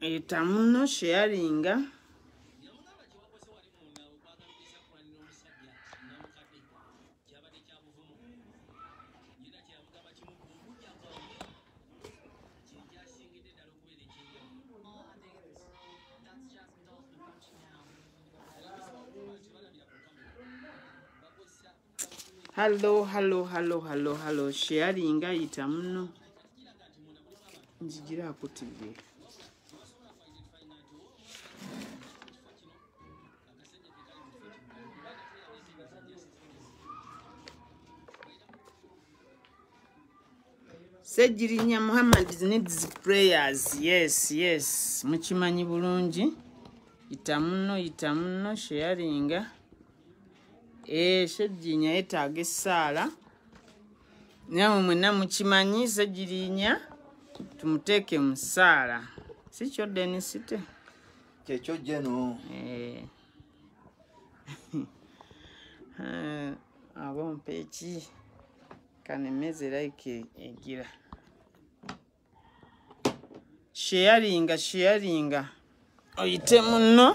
etamu nno shearinga hallo hallo hallo hallo hallo shearinga yita muno njigira ku tv sejirinya muhammad needs prayers yes yes mukimanyi bulungi yitamuno yitamuno sheyalinga e, eh, sejirinya yetaaga esaala nawe mwena mukimanyi sejirinya tumuteeke mu saala sikyo denisite kyekyo jeno e. Eh. Eh, abompeki kano emmeezi erayike egira sheyaringa sheyaringa oyite muno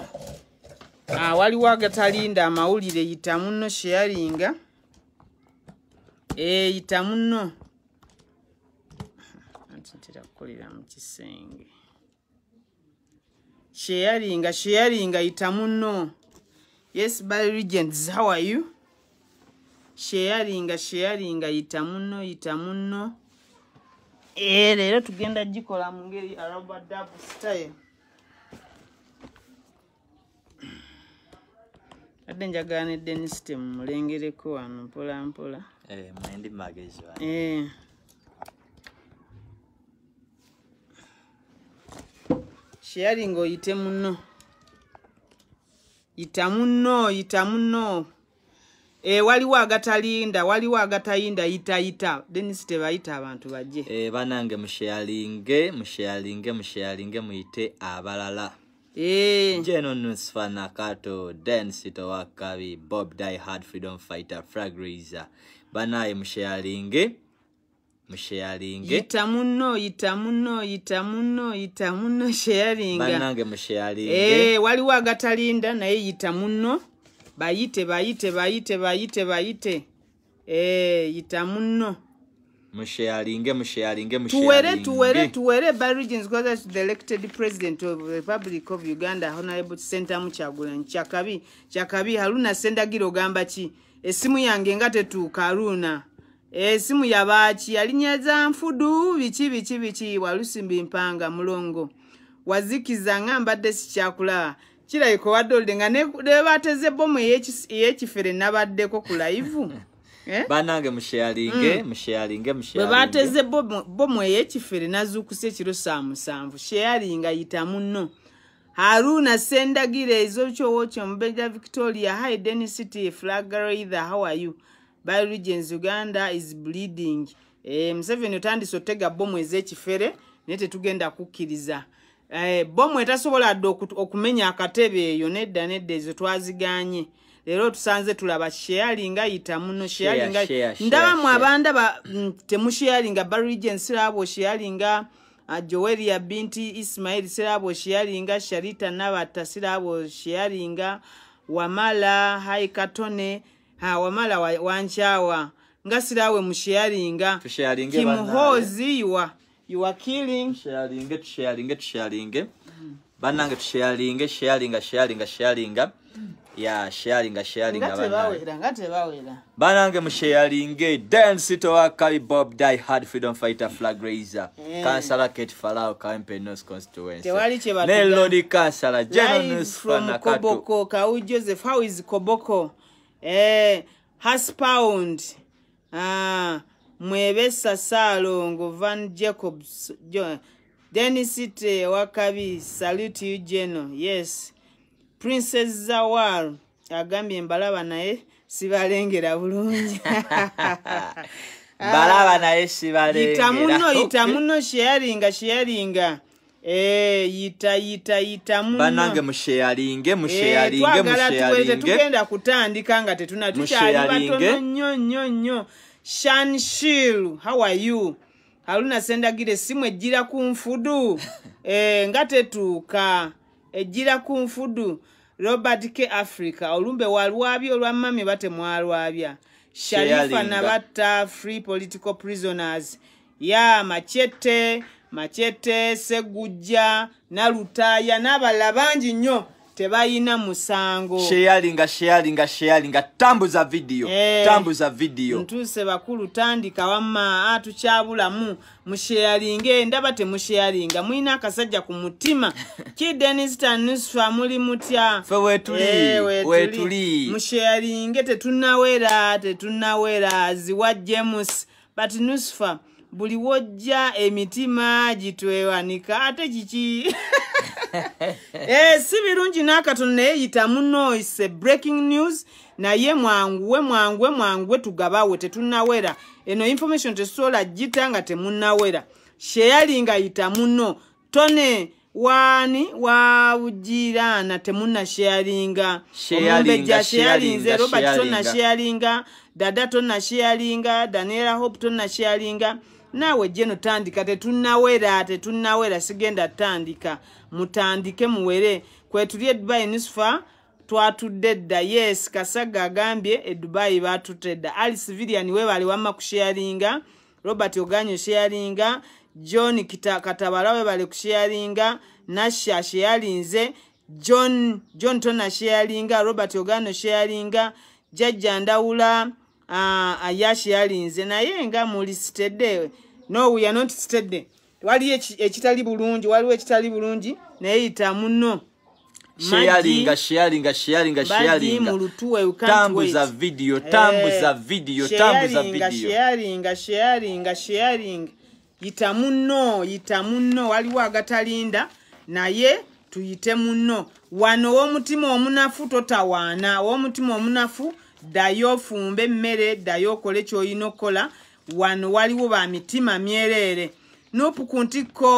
ah, waliwo agatalinda amawulire yita muno sheyaringa eh, yita muno ntera kukolera mu kisenge sheyaringa sheyaringa yita muno yes by regents how are you sheyalinga sheyalinga yita muno yita muno eh, leero tugenda gikola mu ngeri arabadabu style adde njagala ne denisite mumulengereko wano mpola mpola eh, eh. sheyalinga oyite muno yita muno yita muno e, waliwo agatalinda waliwo agatayinda yitayita denis tebayita abantu bajje e, banange mushealinge mushealinge mushealinge muyite abalala eh. jeno nusfanakato densito wakabi bob di hard freedom fighter fragrazer banaye mushealinge mushealinge yita muno yita muno yita muno yita muno shealinga banange mushealinge e, waliwo agatalinda naye yita muno bayite bayite bayite bayite bayite eh, yita munno tuwere tuwere tuwere barigins gothes the elected president of the republic of uganda honorable center mukyagulani kyakabi kyakabi haruna sendagira ogamba ki esimu yange nga tetuuka haruna esimu yabaaki yalinyeza nfudu biki biki biki walusimbi mpanga mulongo wazikiza nga mbadde sikyakulaba kirabika obadde olide nga nebateze ebomu eyekifere nabaddeko ku laivu eh? banange mushalinge mm. mushalinge mushalinge webateze bomu eyekifere nazukusa ekiro sa musanvu shealinga yita muno haruna sendagire ezo kyowokyo mubeja victoria hi denisity flagrather how are you byregens uganda is bleeding e, museveni otandisa otega bomu ezekifere naye tetugenda kukkiriza Eh, bomu etasoboladde okumenya akatebe eyo nedda nedda ezo twaziganye leero tusanze tulaba sheyalinga yita muno sheyalinga ndaba mu abandaba mm, temusheyalinga barigen sirabo sheyalinga ah, joweria binti ismail sirabo sheyalinga sharita nabata sirabo sheyalinga ah, wamala hai katone ha, wamala wa, wanchawa nga sirawe musheyalinga ah, kimuhoziiwa banange tusharinge sharinga sharinga sharinga ya sharinga sharingabanange musharinge densitowakali bob di hard freedom fighter flagraiser eh. kansala kate farao kampenos constituencynelodi kansala jenonuskoboko kau joseph howis koboko eh, haspound ah. mwebesa saalongo van jacobs denisite wakabi salute ugeno yes princess zawal agambye mbalaba naye sibalengera bulungi mbalaba naye sibalengeraitamuno yitamuno shearinga shearinga e eh, yita yita yitamubanange musheyalinge mushealingetwagala eh, tuweze tugenda kutandika nga tetunatukyali batono nnyo nnyo nnyo Shanshil, how are you? Haruna Sendagire, simu ejira kumfudu. e, eh, ngate tuka, ejira kumfudu. Robert K. Africa, olumbe waluwabi, olumami bate mwaluwabia. Sharifa Navata, free political prisoners. Ya, machete, machete, seguja, narutaya, nabalabanji nyo. tebayina musango sharinga sharinga sharinga tambuza vidiyo hey, eh, tambuza vidiyo ntuuse bakulu tandika wamma atukyabulamu ah, musharinge ndaba temusharinga mulina akasajja ku mutima kidenistanusfa muli mutya fe wetuli hey, wetuli we eh, musharinge tetunawera tetunawera ziwa james but nusfa buli wojja emitima gitwewanika ate kiki Eh, si birungi n'akatono naye yitamu noise breaking news naye mwangwe mwangwe mwangwe tugabawe tetunawera eno information tesola gita nga temunawera sheyali nga yitamuno tone waani wawugiraana temunashearinga omumbeja shearinze robert tonashearinga dada tonashearinga daniela hope tonashearinga to naawe jeno tandika tetunawera tetunawera sigenda tandika mutandike muwere kwetuli edubai nusfa twatudde dda yes kasaga agambye edubai batutedda alice villian webali wama kusharinga robert oganyo sharinga john katabala webali kusharinga nasha sharinze john, john tona sharinga robert ogano sharinga jajja ndawula Ah, yashi yalinze naye nga muli sitedde nowe ya not sitedde waliyo ekitali bulungi waliwo ekitali bulungi naye yita muno sharinga sharinga sharinga sharingatambuza video tambuza eh, video tambuza videosharinga sharinga sharing yita muno yita muno waliwo agatalinda naye tuyite muno wano w'omutima omunafu totawaana w'omutima omunafu ddayo ofumbe emmere ddayo okole kyoyina okukola wano waliwo bamitima myereere nopu ku ntikko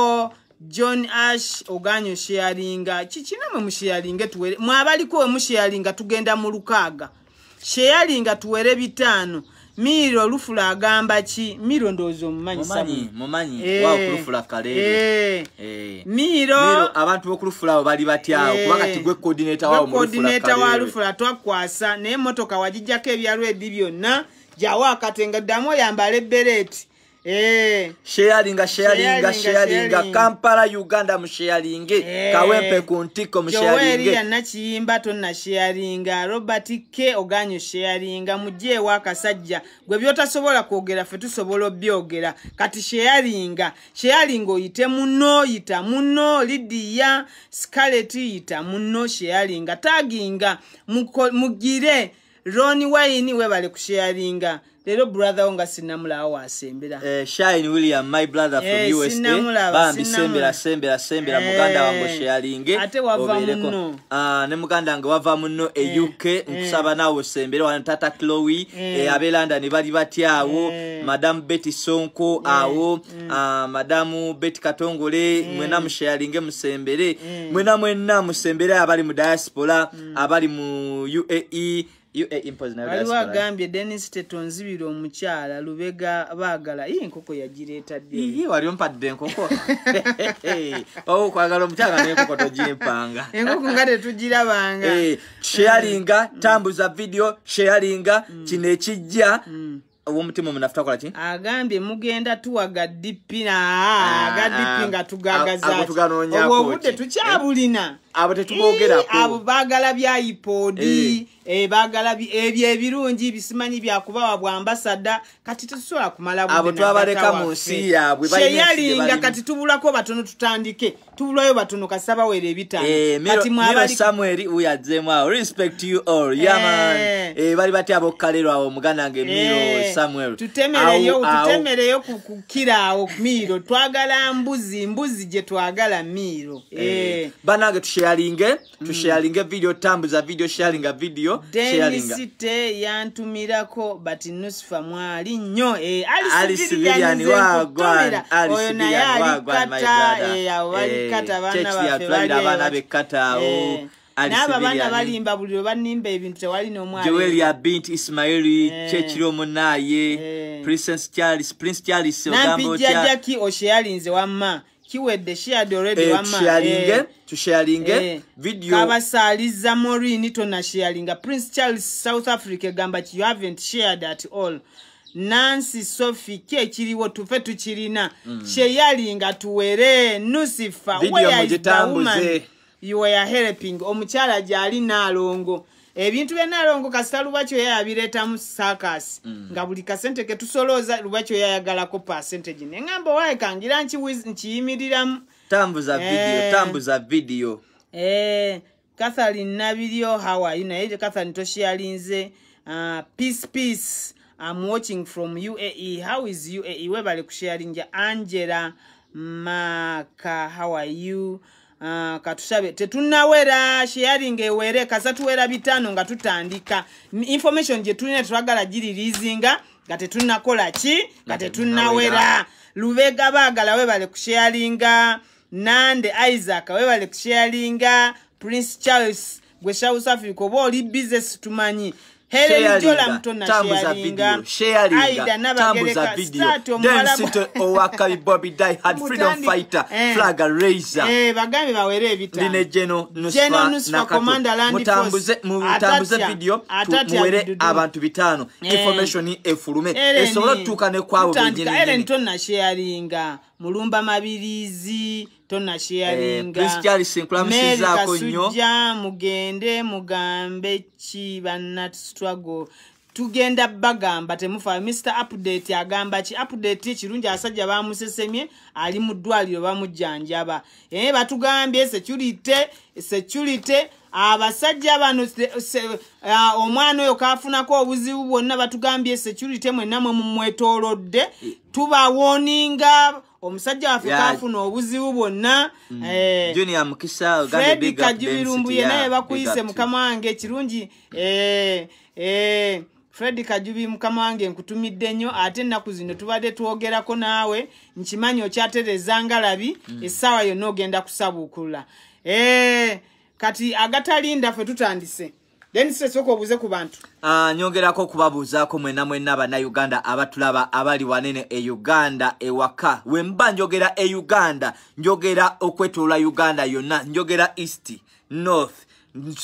john ash oganye osheyalinga kikinamwe musheyalinga tuwere mwabaliko wemusheyalinga tugenda mu lukaaga sheyalinga tuwere bitaano miiro olufula agamba ki miiro ndowooza omumanyisamumumanyi eh. wakulufula kale eh. eh. miiro abantu bokulufulawo bali batyawo kuba kati gwe kodineeta wawo kodineeta wa lufula twakwasa naye emotoka wagijjako ebyalwa ebbi byonna gyawo akatenga ddamu oyambala ebereeti Eh. sharinga sharinga sharinga kampala uganda musharinge eh. kawempe ku ntiko musharinge joeri anakiyimba tonna sharinga robert k oganyo sharinga mujje wa kasajja gwe byotasobola kwogera fe tusobola byogera kati sharinga sharinga oyite muno yita muno lidiya scarlet yita muno sharinga taginga mugire roni wine webale kusharinga leero brother wo nga sinnamulawo wasembera eh, shine william my brother from eh, usbambisemberasemberasembera eh. muganda wange sheyalinge atewavamuno ah, ne muganda wange wava muno e uk nkusaba naawe osembere wan tata clowi abe london bali batyawo madamu bet sonko awo mm. ah, madamu bet katongole mwena musheyalinge musembere mwena mwena musembere abali mu diaspora mm. abali mu uae E aliwagambye denis tetonzibira omukyala lubega baagala ii enkoko yagireeta diwali ompadde enkoko okwagala oh, omukyala nenkoko togimpanga enkoko nga tetugirabanga eh, sheyalinga tambuza vidiyo sheyalinga mm. kino ekijja mm. omutima omunafu takola ki agambye mugenda tuwaga dipi naagadipi ah, nga ah, tugagazaobwo obudde tukyabulina abo tetuboogera abo baagala bya ipoodi e, baagala ebyo ebirungi bisimanyi byakubawa bwambasada kati tetusobola kumala abo twabaleka mu nsi yaabwe yeyalinga kati tubulako batono tutandike tubulayo batono kasabawera ebitanobali batya bokkalerw awo omuganda nge miro eh. samuel tutemereyo kukira awo miro twagala mbuzi mbuzi gye twagala miro eh. eh. banange tushe tusharinge tusharinge mm. video tambuza video sharinga video densite yantumirako but nusfa mwali nnyo eh, oyo naye alikataawalikataabaana bekataawo naba baana balimba buli lwebanimba ebintu tewali nomwaeel abint ismaili kyekiri eh. omunaye eh. prince charles prince charles nampijjajaki osheyalinze wamma kiwedde sharedi oredishalinge eh, tusharinge eh, eh, video kabasaaliza morini tona sharinga prince charles south africa egamba you haven't shared at all nansi sophi ki ekiriwo tufe tukirina mm. kyeyalinga tuwere nusifa omukyala gyali naalongo ebintu byonna longo kasita lubakyoya yabireeta mu sakasi mm. nga buli kasente ketusolooza lubakyoya yagalako pasentegi naye ŋamba owaye kangira nkiyimiriramu tambuza video eh. tambuza video eh, catharine nabiryo howayu naye catharine toshialinze ah, peace peace im watching from uae how is uae webale kushialinja angela maka how are you uh, peace, peace. Ah, katusabe tetunawera sheyari ngaewere kasatuwera bitano nga tutandika information gyetulina tetwagala giririzinga nga tetunakola ki nga tetunawera lubega bagala webale kusheyaringa nande isaac webale kusheyaringa prince charles gwe south africa oba oli business tumanyi mutambuze vidio tumuwere abantu bitano eh. information efulume esobola otutuuka nekwabo bengeri mulumba mabirizi eh, tonashyalingamerikasujja mugende mugambe ki banat struggle tugenda bagamba temufaayo mr update agamba ki update kirungi asajja bamusesemye ali mu ddwaliro bamujjanjaba ee eh, batugambye securite securite abasajja bano eh, omwana oyo kafunako obuzibu bwonna batugambye securite mwenna mwemumwetolodde tubawoninga omusajja waffe kafuna obuzibu bwonnafredi mm. eh, kajubirumbu yena yebakuyise mukama wange kirungi eh, eh, fredi kajubi mukama wange nkutumidde nnyo ate ennaku zino tubadde twogerako naawe nkimanyi okyatereza ngalabi mm. essaawa yonna ogenda kusabuukulula kati agatalinda fe tutandise denisesokobuze ku bantu uh, nyongerako kubabuuzaako mwena mwena bannauganda abatulaba abali wanene e uganda ewaka we mba njogera e uganda njogera okwetoola uganda yonna njogera east north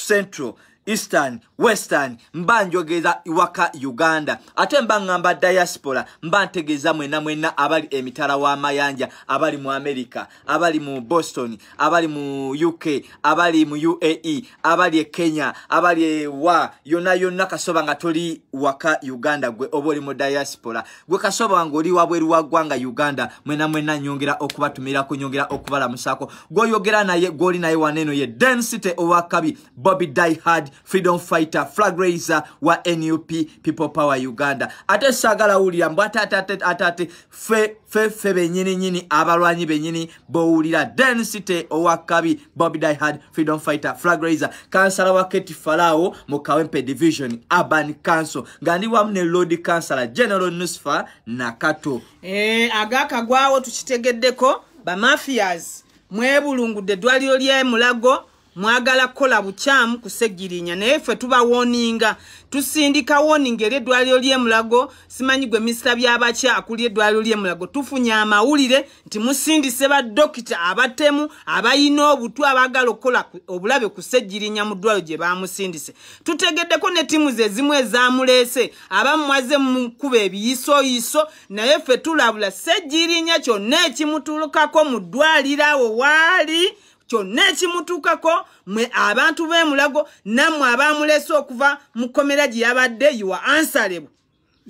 central eastern western mba njogeza waka uganda ate mba ŋŋamba diaspora mba ntegeeza mwena mwena abali emitala w'amayanja abali mu america abali mu boston abali mu uk abali mu uae abali e kenya abali ewa yonna yonna kasoba nga toli waka uganda gwe oba oli mu diaspora gwe kasoba ngaoli wabweru wa ggwanga uganda mwena mwena nyongera okubatumirako nyongera okubalamusako gw'oyogera naye gw'oli naye waneeno ye densite owakabi bobby diehard freedom fighter flag raiser wa NUP people power Uganda ate sagala uliya mbata atate atate fe fe fe benyini nyini abalwanyi benyini bo ulira density owakabi bobby die hard freedom fighter flag raiser kansala wa keti farao mukawempe division urban council ngandi wa mne lord kansala general nusfa nakato eh agaka gwawo tuchitegeddeko ba mafias mwebulungu de dwaliyo lye mulago mwagala kukola bukyamu ku segirinya naye ffe tuba woninga tusindika woninga eri eddwaliro lyemulago simanyi gwe misita byabaki akuli eddwaliro lyemulago tufunye amawulire nti musindise badokita abatemu abayina obutu abagala okukola obulabe ku segirinya mu ddwaliro gye bamusindise tutegeddeko ne ttiimu ze zimu ezamuleese abamumwaze mukuba ebiyisoyiso naye ffe tulabula segirinya kyonna ekimutulukako mu ddwaliro awo waali kyonna ekimutuukako mwe abantu b'emulago nammwe abamulese okuva mu komera gye yabadde yiwa ansalebwo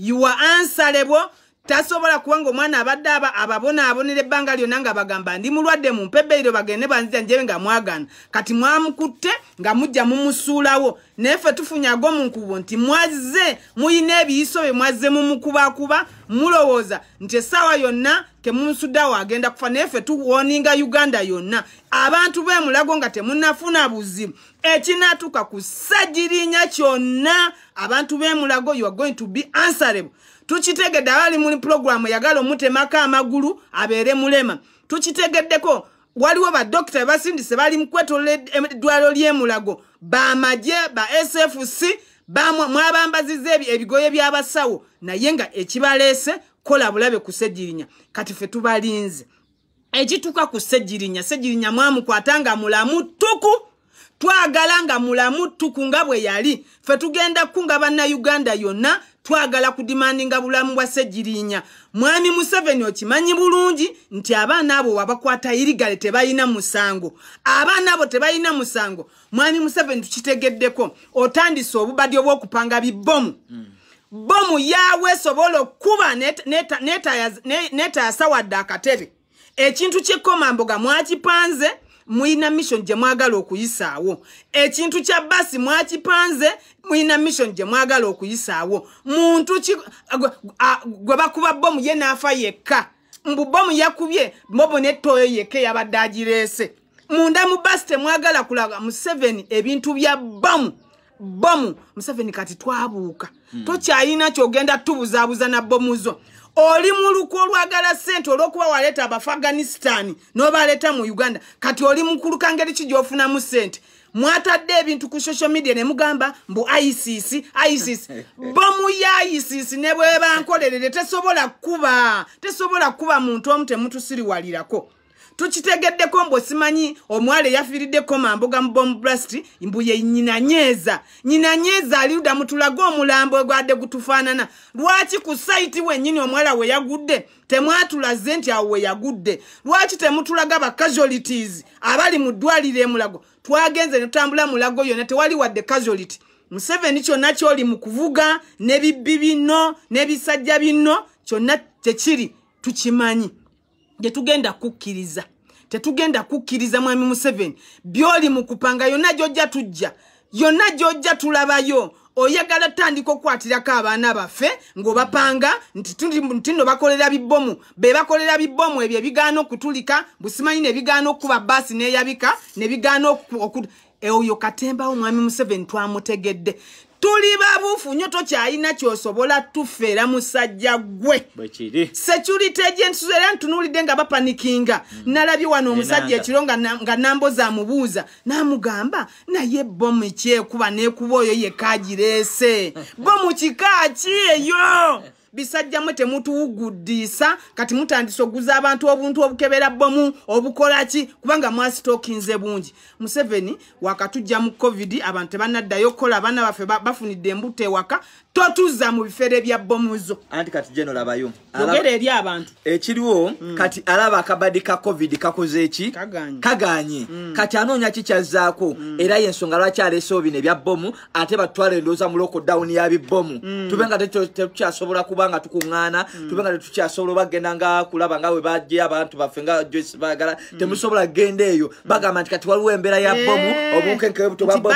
yiwa ansalebwo tasobola kubanga omwana abadde aba ababonaabonera ebbanga lyonna nga bagamba ndi mulwadde mumpe ebbeyiro bagende banzijanjabe nga mwagaana kati mwamukutte nga mujja mumusuulawo naye ffe tufunyaga munkubo nti mwazze muyina ebiyiso bye mwazze mumukubakuba mulowooza nti essaawa yonna kemumusuddewo agenda kufa naye ffe tuwoninga uganda yonna abantu bemulago nga temunafuna buzibu ekinatuuka ku ssajirinya kyonna abantu bemulago you are going to be answerable tukitegedde abaali muli puloguramu yagala omutemako amagulu abeere mulema tukitegeddeko waliwo badokita bebasindise bali mu kwetolola eddwaliro ly'emulago bamagye ba sfc mwabambaziza ebigoye by'abasawo naye nga ekibaleese kola bulabe ku segirinya kati fe tubalinze ekituuka ku segirinya segirinya mwamukwata nga mulamu tuku twagala nga mulamu tuku nga bwe yali fe tugendaku nga bannayuganda yonna twagala kudimandinga bulamu bwa segirinya mwami museveni okimanyi bulungi nti abaana abo wabakwata irigale tebalina musango abaana abo tebalina musango mwami museveni tukitegeddeko otandisa obubadi obwokupanga bibomu bomu yaawe esobola okuba netayasawadde akatebe ekintu kyekomamboga mwakipanze ne, muyina mission gye mwagala okuyisaawo ekintu kya basi mwakipanze muyina mission gye mwagala okuyisaawo muntu gwe bakuba bomu ye n'afa yekka mbu bomu yakubye mbobo nettooyo yekka eyabadde agireese munda mu basi temwagala kulaga mu seven ebintu bya bomu bomu museveni kati twabuuka hmm. tokyayina kyogenda tubuzaabuza na bomu zo oli mu luku olwagala ssente olw'okuba waleeta abafaganisitaani n'obaleeta mu uganda kati oli mukuluka ngeri ki gy'ofunamu ssente mwatadde ebintu ku social media ne mugamba mbu isis isis bomuya isis ne bwebankolerere tesobola kuba tesobola kuba muntu omu temutusiriwalirako tukitegeddeko mbu osimanyi omuwala eyafiiriddeko mambuga mu bomublast mbu ye nyina nyeeza nyina nyeeza aliuda mutulage omulambo egwadde gutufaanana lwaki ku saiti wennyini omuwala weyagudde temwatulaze nti awo weyagudde lwaki temutulaga bacasualities abali mu ddwaliro emulago twagenze ne tutambula mulago yonna tewali wadde casuality museveni kyonna kyoli mu kuvuga n'ebibbi bino n'ebisajja bino kyonna tekiri tukimanyi tetugenda kukkiriza tetugenda kukkiriza mwami museveni byoli mukupanga yonna gyojja tujja yonna gyojja tulabayo oyagala tutandika okukwatirako abaana baffe ng'obapanga nti tino bakolera bibomu be bakolera bibomu ebyo ebigaana okutulika busimanyi nebigaana okukuba baasi neyabika nebigaana oyo katembawo omwami museveni twamutegedde tuli babuufu nnyo tokyalina kyosobola tuffe era musajja gwe security agents era ntunuulidde nga bapanikinga mm. nalabye wano omusajja ekiro nga namboza amubuuza n'amugamba naye bomu ekyekuba n'ekuba oyo yekaagireese bomu kika ki eyo bisajjamu temutuwuguddiisa kati mutandise okuguza abantu obuntu obukebera bomu obukolaki kubanga mwasitookinze bungi museveni wakatujja mu covid abantu tebanaddayo okukola abaana baffe bafunidde embuto ewaka totuza mu bifere bya bomuzo anti kati jeno laba yo ogere eri abantu ekiriwo mm. kati alaba akabadi ka covid kakoze eki kaganye, kaganye. Mm. kati anoonya kikyazaako mm. era yensonga lwaki aleese obino ebya bomu ate batwala endooza mu loko dawuni ya bibomu mm. tube nga tetukyasobola kuba nga tukuŋŋaana mm. tube nga tetukyasobola obagenda nga kulaba nga we baje abantu baffe nga joyce baagala mm. temusobola kugenda eyo mm. bagamba nti kati waliwo embeera ya bomu eh. obunkenkebutobabomu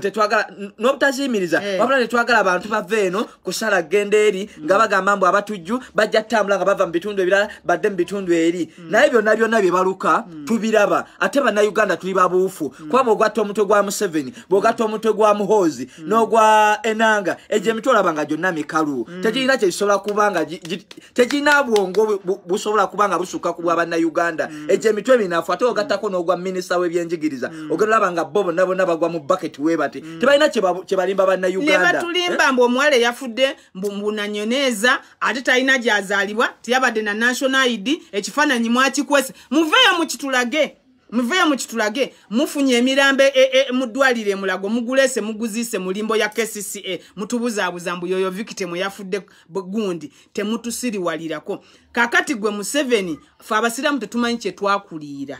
tetwagala eh, n'obutaziimiriza eh. Eh. wabula netwagala abantu bava eno kusala genda eri mm. nga bagamba mbu abatujju bajja tambula nga bava mu bitundu ebirala badde mu bitundu eri mm. naye byonna byonna bye baluka mm. tubiraba ate bannayuganda tuli babuufu kubaba ogatta omutwe gwa museveni bwogatta omutwe gwa muhoozi n'ogwa enanga egyo emitwe olaba nga gyonna mikalu tekirina kyekisobola kubanga tekirina bwongo busobola kuba nga busukka ku bwabannayuganda egyo emitwe minafu ate ogattako n'ogwa minisita w'ebyenjigiriza ogeraolaba nga bo bonna bonna bagwa mu baketi weebati tebalina kyebalimba banna lyebatulimba mbu omuwala eyafudde mbunanyoneeza ate talina gyazaalibwa tiyabadde na national id ekifaananyi mwakikwese muveeyo mukitulage muveeyo mukitulage mufunye emirambo e, e, muddwalire mulago mugulese muguziise mulimbo ya kcca mutubuzaabuza mbu yoyo vikite mweyafudde gundi temutusiriwalirako kakati gwe museveni fe abasiraamu tetumanyi kyetwakuliira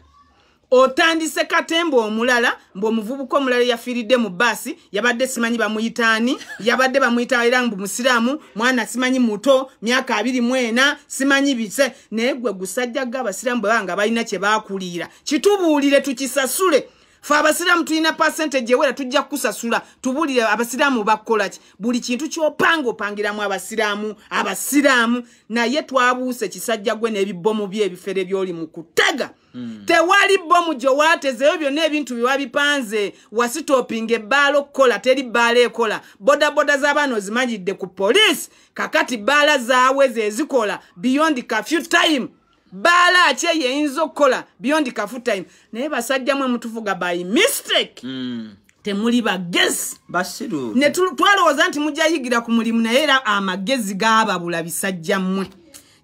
otandise katemba omulala mbwomuvubuka omulala yafiiridde mu baasi yabadde simanyi bamuyitaani yabadde bamuyita era mbu musiraamu mwana simanyi muto myaka abiri mwena simanyi bise naye gwe gusajja ga abasiraamu bwebaba nga balina kye baakuliira kitubuulire tukisasule fe abasiraamu tulina pasente gyewera tujja kukusasula tubuulire abasiraamu bakkolaki buli kintu kyopanga opangiramu abasiraamu abasiraamu naye twabuuse kisajja gwe n'ebibbomu by ebifere by'oli mu kutega Hmm. tewali bomu gyowaatezeyo byonna ebintu biwabipanze wasitoping ebbaala okukola teri bbaala ekola bodaboda z'abaana ozimanyidde ku polisi kakati bbaala zaawe zezikola beyond kafew time bbaala ki eyeyinza okukola beyond kafew time naye basajjamu emutufuga by mistake mm. temuli bagezi basiru netwalowooza nti mujayigira ku mulimu naye era amagezi gaababula bisajjammwe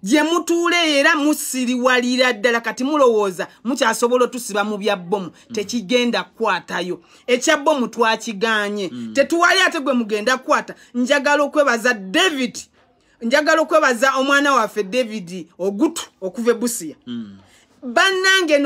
gye mutuula era musiriwalira ddala kati mulowooza mukyasobola otusiba mu bya bbomu mm. tekigenda kkwatayo ekya bbomu twakigaanye mm. tetuwali ate gwe mugenda kkwata njagala okwebaza david njagala okwebaza omwana waffe david ogutu okuva ebusiya mm. banange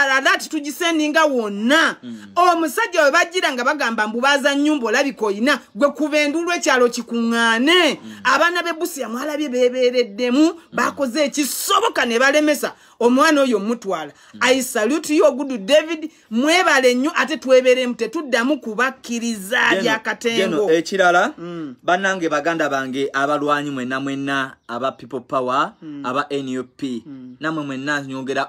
alaati tugisendinga wonna mm. omusajja we bagira nga bagamba mbubaaza nyumba olabika oyina gwe kuba endulu ekyalo kikuŋŋaane mm. abaana b'ebusiyamu alabye beebeereddemu mm. bakoze ekisoboka ne balemesa omwana oyo mutwala hmm. isalute yo ogudu oh david mwebale nnyo ate twebeeremu tetuddamu kubakkiriza byakatengo ekirala mm. bannange baganda bange abalwanyi mwenna mwenna aba people power mm. aba nup mm. namwe mwenna nyongera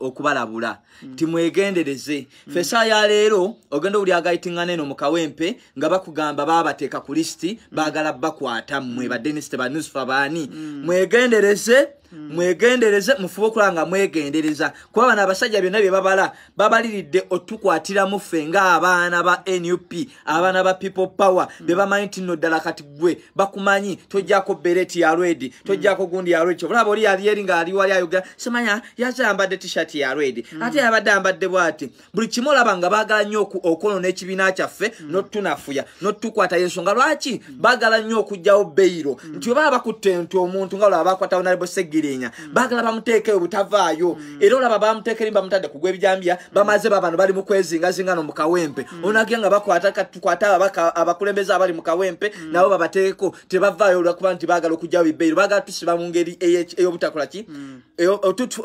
okubalabula mm. timwegendereze mm. fesa ya leero ogenda obuli agayitingana eno mukawempe nga bakugamba babateeka ku lisiti hmm. baagala bakwata mmwe mm. badenisite banusfa baani mm. mwegendereze Mm. mwegendereze mufube okulaba nga mwegendereza kuba bano abasajja byonna bye babala babaliridde otukwatiramu ffe ngaabaana ba nup abaana ba people power mm. be bamanyi ti nno ddala kati gwe bakumanyi tojjako bereti ya redi tojjako gundi ya redi obulaba oli yalieri ngaali wali ayogera semanya yazayambadde tishati ya redi mm. ate yabadde ayambadde bwati buli kimu olaba nga baagala nnyo okono n'ekibiina kyaffe n'otutunafuya n'otutukwata yensonga lwaki baagala nnyo okugjawo beyiro nti oba abakutte nti omuntu nga olaba bakwatawo nalibo segiri bibirinya bagala bamuteekeyo butavaayo hmm. era olaba bamuteekeri bamutadde kugwa ebijambya hmm. bamaze babano bali mukwezingazingano mukawempe hmm. onage nga bakwatakatukwata abakulembeze abali mukawempe nabo babateeko tebavaayo olwakuba nti bagala okujjawo bibeeri bagala tusiba mungeri eyobutakola ki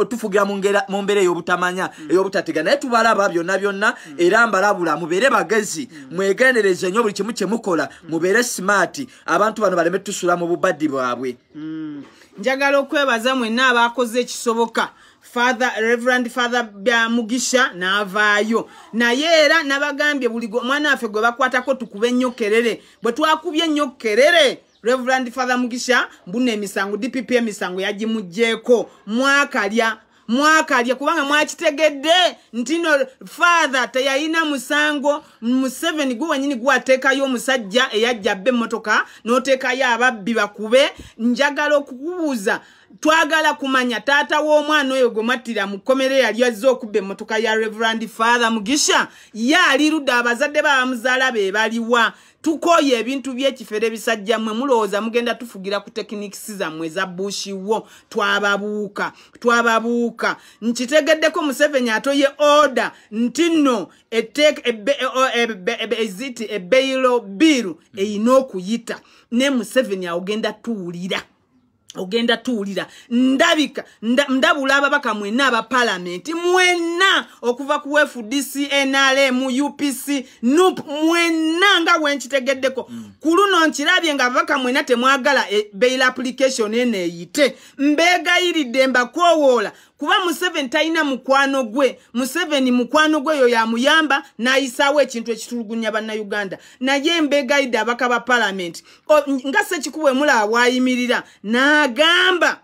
otufugira mu mbeera ey'obutamanya ey'obutategeka naye tubalaba byonna byonna era mbalabula mubeere bagezi mwegendereze nyo buli kimu kyemukola mubeere simaati abantu bano baleme tusula mu bubaddi bwabwe njagala okwebaza mwenna abakoze ekisoboka father reverend father bamugisha n'avaayo naye era nabagambye buli omwana waffe gwe bakwatako tukube ennyokerere bwe twakubye ennyokerere reverend father mugisha mbuna emisango dpp emisango yagimugjeeko mwakalya mwakalya kubanga mwakitegedde nti no fatha teyayina musango museveni gwe wanyini gwateekayo omusajja eyajja bba emmotoka n'oteekayo ababbi bakube njagala okukubuuza twagala kumanya taata w'omwana oyo gwe mwattira mu kkomera eyali azze okubba emmotoka ya reverand fathe mugisha ye aliruda abazadde baabamuzaala be baliwa tukoye ebintu byekifere bisajja mwe mulowooza mugenda tufugira ku tekinikisi zammwe zabushiwo twababuuka twababuuka nkitegeddeko museveni atoye oda nti nno eziti ebeiro biru eyina okuyita ne museveni awogenda tuwulira mm. ogenda tuwulira ndabika ndabula ababaka mwenna aba palamenti mwenna okuva ku fdc nrm upc nup mwenna nga wenkitegeddeko mm. ku luno nkirabye nga ababaka mwenna temwagala e, bail application eno eyite mbegayiridde mbakowoola kuba museveni talina mukwano gwe museveni mukwano gwe yo yamuyamba nayisaawo ekintu ekitulugunya bannayuganda naye mbegaide abaka ba palamenti nga sekikubwa emulaba bwayimirira n'agamba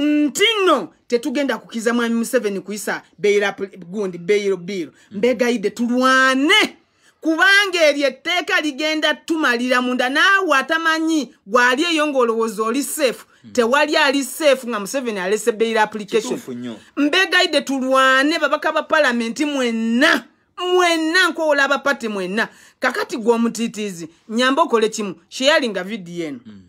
nti nno tetugenda kukiza mwami museveni kuyisa gundi beiro biro mbegaide tulwane kubanga eryo etteeka ligenda tumalira munda naawe atamanyi gwali eyo ng'olowooza oli seefu Hmm. tewali ali safe nga museveni alese bail application mbegaide tulwane babaka ba palamenti mwenna mwenna nkoola abapate mwenna kakati gwe omutiitiizi nyamba okole kimu sheyalinga vidiyo eno hmm.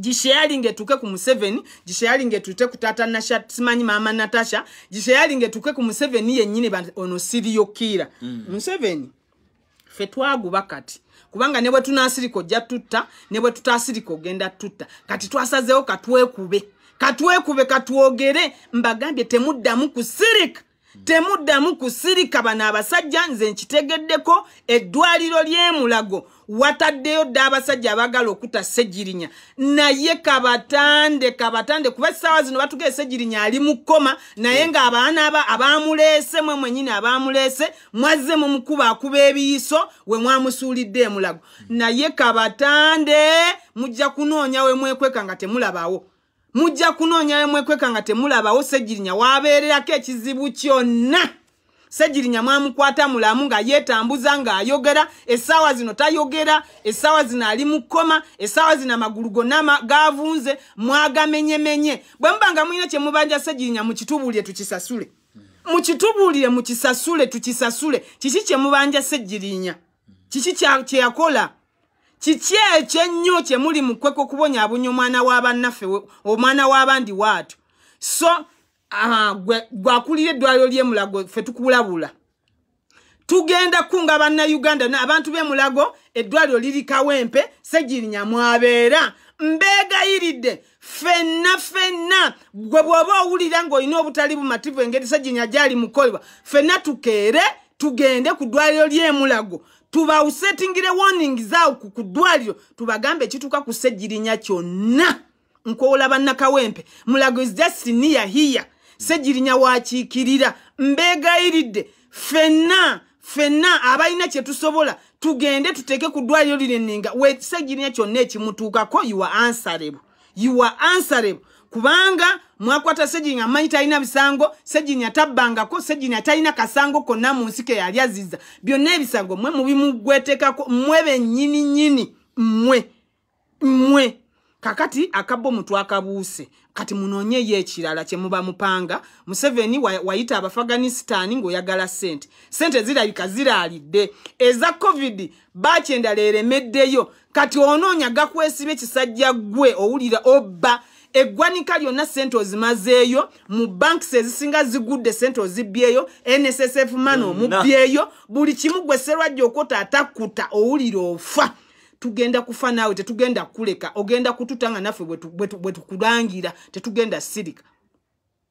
gisheyalinga tuke ku museveni gisheyalinga tute ku tata nasha simanyi maama natasha gisheyalinga tuke ku museveni yennyini ono siriyokiira hmm. museveni fe twaguba kati mm. kubanga ne bwetunasiriko ojja tutta ne bwetutasiriko ogenda tutta kati twasazeewo katwekube katwekube katwogere mbagambye temuddamu kusirika temuddamu kusirika bano abasajja nze nkitegeddeko eddwaliro ly'emulago wataddeyo dde abasajja abaagala okuta segirinya naye kabatande kabatande kuba essaawa zino batugee segirinya ali mu kkoma naye ng'abaana abaamuleese mwe mwenyini abaamuleese mwazze mu mukuba akuba ebiyiso we mwamusuulidde emulago naye kabatande mujja kunoonya we mwekweka nga temulabawo mujja kunoonyayo mwekweka nga temulabawo segirinya waabeererako ekizibu kyonna segirinya mwamukwata mulamu nga yeetambuza ng'ayogera essaawa zino tayogera essaawa zino ali mu kkoma essaawa zino amagulu gonna gaavunze mwagamenyemenye bwe mubanga mulina kye mubanja segirinya mu kitubulire tukisasule mukitubuulire mukisasule tukisasule kiki kye mubanja segirinya kiki kyeyakola kya kiki ekyo ennyo kye muli mu kkweko okubonyaabonya omwana w'abannaffe omwana w'abandi waatyo so gweakulira eddwaliro ly'emulago ffe tukulabula tugenda kunga bannayuganda abantu b'emulago eddwaliro liri kawempe segirinya mwabeera mbeegayiridde ffenna ffenna gwe bw'oba owulira ng'olina obutali bumativu engeri segirinya gyali mukolebwa ffenna tukeere tugende ku ddwaliro ly'emulago tubausetingire warnings awo ku ddwaliro tubagambe ekituuka ku segirinya kyonna nkoola bannakawempe mulago is destinia hiya segirinya wakiikirira mbegayiridde fenna fenna abalina kyetusobola tugende tuteeke ku ddwaliro lireninga segirinya kyonna ekimutuukako yuwa ansarebu yuwa ansarebu kubanga mwakwata sejinya amanyi talina bisango sejinya tabbangako sejinya talina kasango konna mu nsi keyali aziza byonna ebisango mmwe mubimugweteekako mmwe bennyini nnyini mmwe mmwe kakati akabbo mutw akabuuse kati munoonye yo ekirala kye muba mupanga museveni wayita abafaganisitaani ng'oyagala sente sente zirabika ziraalidde eza covid baakyendala eremeddeyo kati onoonya gakwesiba ekisajja ggwe owulira obba eggwanika lyonna sente ozimazeeyo mu banks ezisinga zigudde sente ozibbyeyo nssf mana omubbyeyo buli kimu gwe serwajja okota atakkuta owulire ofa tugenda kufa naawe tetugenda kuleka ogenda kututa nga naffe bwe tukulangira tetugenda sirika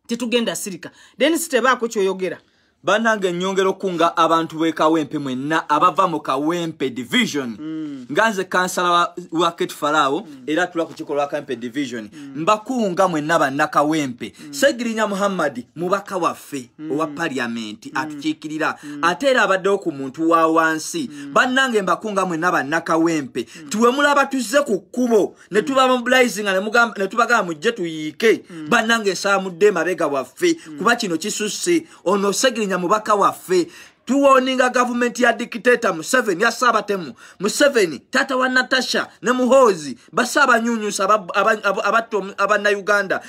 tetugenda sirika denis tebaako kyoyogera banange ennyongera okunga abantu b'e kawempe mwenna abava mu kawempe division mm. nga nze kansala wa kate farawo mm. era tula ku kikolwa kawempe division mm. mbakunga mwenna bannakawempe mm. segirinya muhammadi mubaka waffe mm. owa paliamenti mm. atukiikirira mm. ate era abaddewo ku muntu wa wansi mm. bannange mbakunga mwenna bannakawempe mm. tiwemulaba tuzze ku kkubo ne tuba mubulayizi nga ne tubagamba mujje tuyiike mm. bannange ensaba mudde mabega waffe mm. kuba kino kisusse ono segirinya kumenya mubaka waffe tuwoninga gavumenti ya dikiteta museveni yasaabatemu museveni tata wa natasha ne muhoozi basaabanyunyusa abatta abannayuganda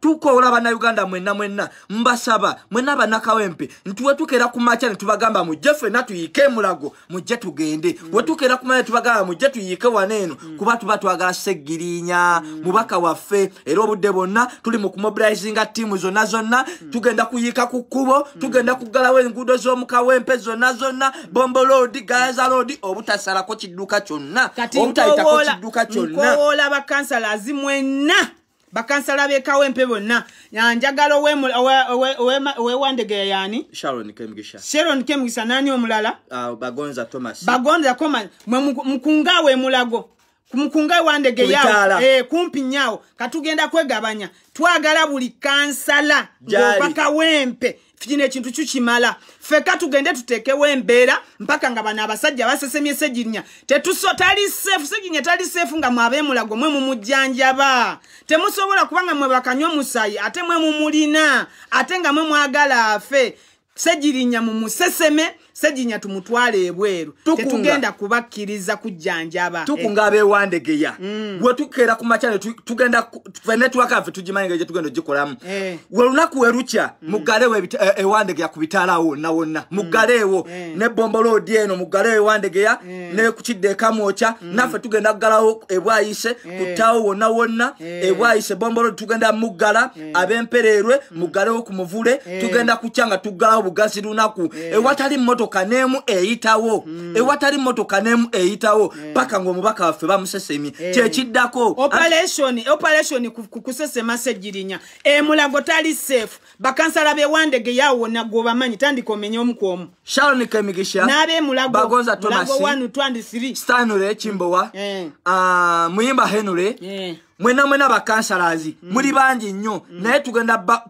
tukoola abannayuganda mwenna mwenna mbasaba mwenna banakawempe nti wetukera ku maca ne tubagamba mujje ffenna tuyiike emulago mujje tugende wetukera ku maca ne tubagamba mujje tuyiike waneeno mm. kuba tuba twagala seggirinya mm. mubaka waffe era obudde bwonna tuli mu kumobilizinga tiimu zonna zonna mm. tugenda kuyiika ku kkubo tugenda kuggalawo enguudo ez'omukawempe zonna zonna bombo loodi gaza loodi obutasalako kiduka kyonna obutayitakokiduka kyonnakoola bakansala zimwenna bakansala bekawempe bonna anjagala owewandegeya yani sharon kemgisa nani omulala ah, bagonza thomas bagonza koma mukungawe mulago mukunga wandegeya eh, kumpi nyawo katugenda kwegabanya twagala buli kansala ngopakawempe fkino ekintu kikimala feka tugende tuteekewo embeera mpaka nga bano abasajja basesemye sejinya tetuso tali seefu sejinya tali seefu nga mwabeemulago mwe mumujjanjaba temusobola kubanga mwe bakanywa omusayi ate mwe mumulina ate nga mwe mwagala afe sejirinya mumuseseme sejinya tumutwale ebweru tetugenda kubakkiriza kujjanjaba tukungaaba ewandegeya eh. bwe mm. tukera ku macyane tugenda fenetwakaffe tugimanyi nga tugenda ogikolamu eh. we lunaku werukya mm. muggalewo eh, ewandegeya ku bitaala wonna wonna muggaleewo ne bombolodi eno muggalewo ewandegeya ne kukidde ekamwokya naffe tugenda kugalawo ebwayise ku ttaawo wonna wonna ebwayise bombolodi tugenda muggala abempereerwe mm. muggalewo ku muvule tugenda kukya nga tuggalawo bugazi lunaku ewatali e moto motoka nemu eyitawo mm. ewatali motoka nemu eyitawo mm. paka ngaomubaka waffe bamusesemye mm. kyekiddako operation, At- operation kukusesema segirinya emulago tali seefu bakansala bewande geyawona gobamanyi tandika omenye omukuomu sharon kemigisha nabemulagobagonza tomas 1 23 stanule kimbowa mm. uh, ah, muyimba henule mm. mwena mwena bakansalazi mm. muli bangi nnyo mm. naye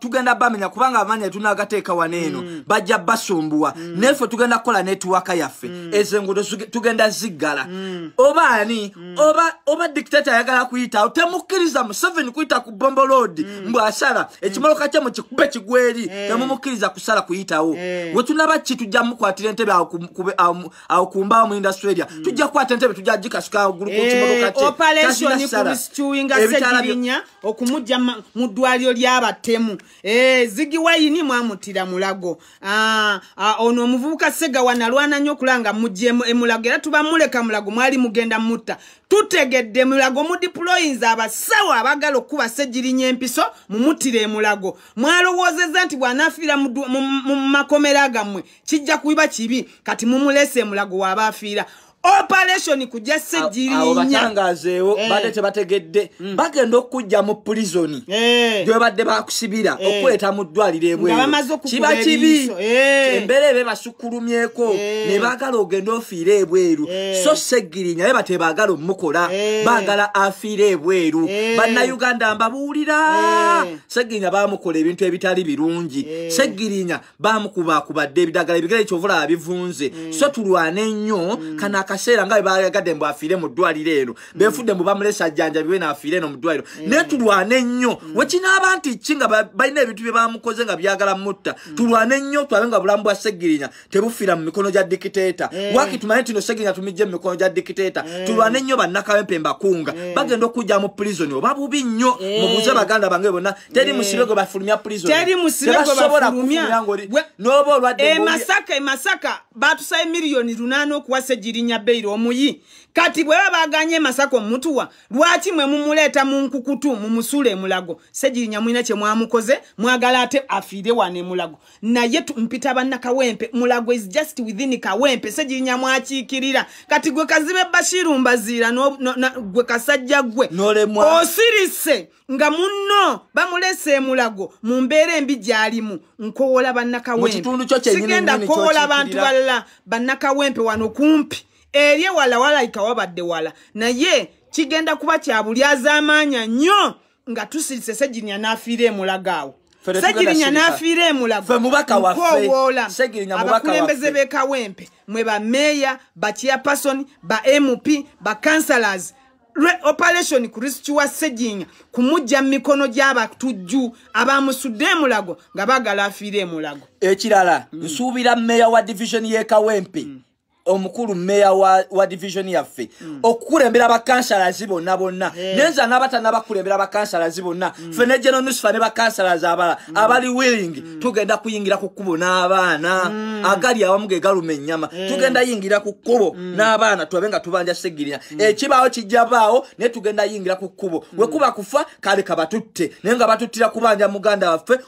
tugenda bamenya ba kubanga amanya tunagateeka wano eno mm. bajja basumbuwa mm. nefe tugenda kukola netiwaka yaffe mm. ezenguudo tugenda ziggala mm. oba ani mm. oba, oba dictato ayagala kuyitao temukkiriza museveni kuyita ku bomboloodi mm. mbwasala ekimoloka mm. kyemu kikube kigweri eh. temumukkiriza kusala kuyitawo eh. wetunaba ki tujja mukwatira entebe awo kumbawo mu industria mm. tujja kukwata entebe tujja gikasukaguluku eh. kimolokat ebitalabinya okumujja mu ddwaliro lyabatemu eh, zigi wayini mwamutira mulago ah, ah, ono omuvubuka segawa nalwana nnyo okulanga mujja emulago era tuba muleka mulago mwali mugenda mutta tutegedde mulago mudiployinza abasawo abagala okuba segirinya empiso mumutire emulago mwalowoozezza nti bw'anaafiira mu makomera gammwe kijja kuba kibi kati mumulese emulago waaba afiira operation kujja sejirinya abatangazeewo eh. badde tebategedde mm. bagenda okujja mu pulizoni eh. gyebadde bakusibira eh. okweta mu ddwaliro ebwerukiba kibi eh. embeera ebe basukulumyeko eh. ne baagala ogende ofiire ebweru eh. so segirinya beba tebaagala omukola eh. baagala afiire ebweru eh. bannayuganda mbabuulira eh. segirinya baamukola ebintu ebitali birungi eh. segirinya baamukubakubadde ebidagala ebigere ekyovulaba bivunze mm. so tulwane nnyo mm. kanaka kaseera nga webaagadde mbwe afiire mu ddwaliro eno mm. befudde mbu bamulesa janja biwe naafiire eno mu ddwaliro mm. naye tulwane ennyo mm. wekinaaba nti ki nga balina ebintu bye bamukoze nga byagala mutta tulwane ennyo twabe nga bulamu bwa segirinya tebufiira mu mikono gya dikiteeta waki tumanye tino segirinya tumijje mu mikono gya dikiteeta tulwane ennyo bannakawempe mbakunga bagenda okujja mu prizoni oba bubi nnyo mubuze baganda bange bonna teri musibe gwe bafulumya prizonnoba olwaddemasaka emasaka batusaba emiliyoni lunaana okuwa segirinya bbeyiri omuyi kati bwe babaganye masako mutuwa lwaki mwe mumuleeta mu nkukutu mu musula emulago segirinya mulina kye mwamukoze mwagala ate afiire wano emulago naye mpita banna kawempe mulago is just within kawempe segirinya mwakiikirira kati gwe kazibe bashiru mbaziira gwe kasajja gwe osirise nga munno bamulese emulago mu mbeera embi gyalimu nkowola bannakawempe sigenda kowola bantu balala bannakawempe wano kumpi eri ewala walayika wabadde wala naye kigenda kuba kyabulyazaamaanya nnyo nga tusirise segirinya n'afiira emulaga awo segirinya n'afiira emulagaokwowoola abakulembeze b'e kawempe mwe bameeya ba chairperson ba mp ba councelors operation kurisikiwa segiinya kumujja mu mikono gy'abatujju abamusudde emulago nga baagala afiire emulago ekirala mm. nsuubira mmeeya wa divisioni y'ekawempe mm. omukulu meya wa, wa divisioni yaffe mm. okukulembera bakansalazi bonna bonna hey. Eh. nenza nabatanabakulembera bakansalazi bonna mm. fe ne genonusfa ne bakansalazi abala mm. abali willing mm. tugenda kuyingira ku kkubo n'abaana mm. agali awamu ge galuma ennyama hey. Eh. tugenda yingira ku kkubo mm. n'abaana tube nga tubanja segirina mm. ekibaawo eh, kijja baawo naye tugenda yingira ku kkubo mm. wekuba kufa kale kabatutte naye nga batuttira kubanja muganda waffe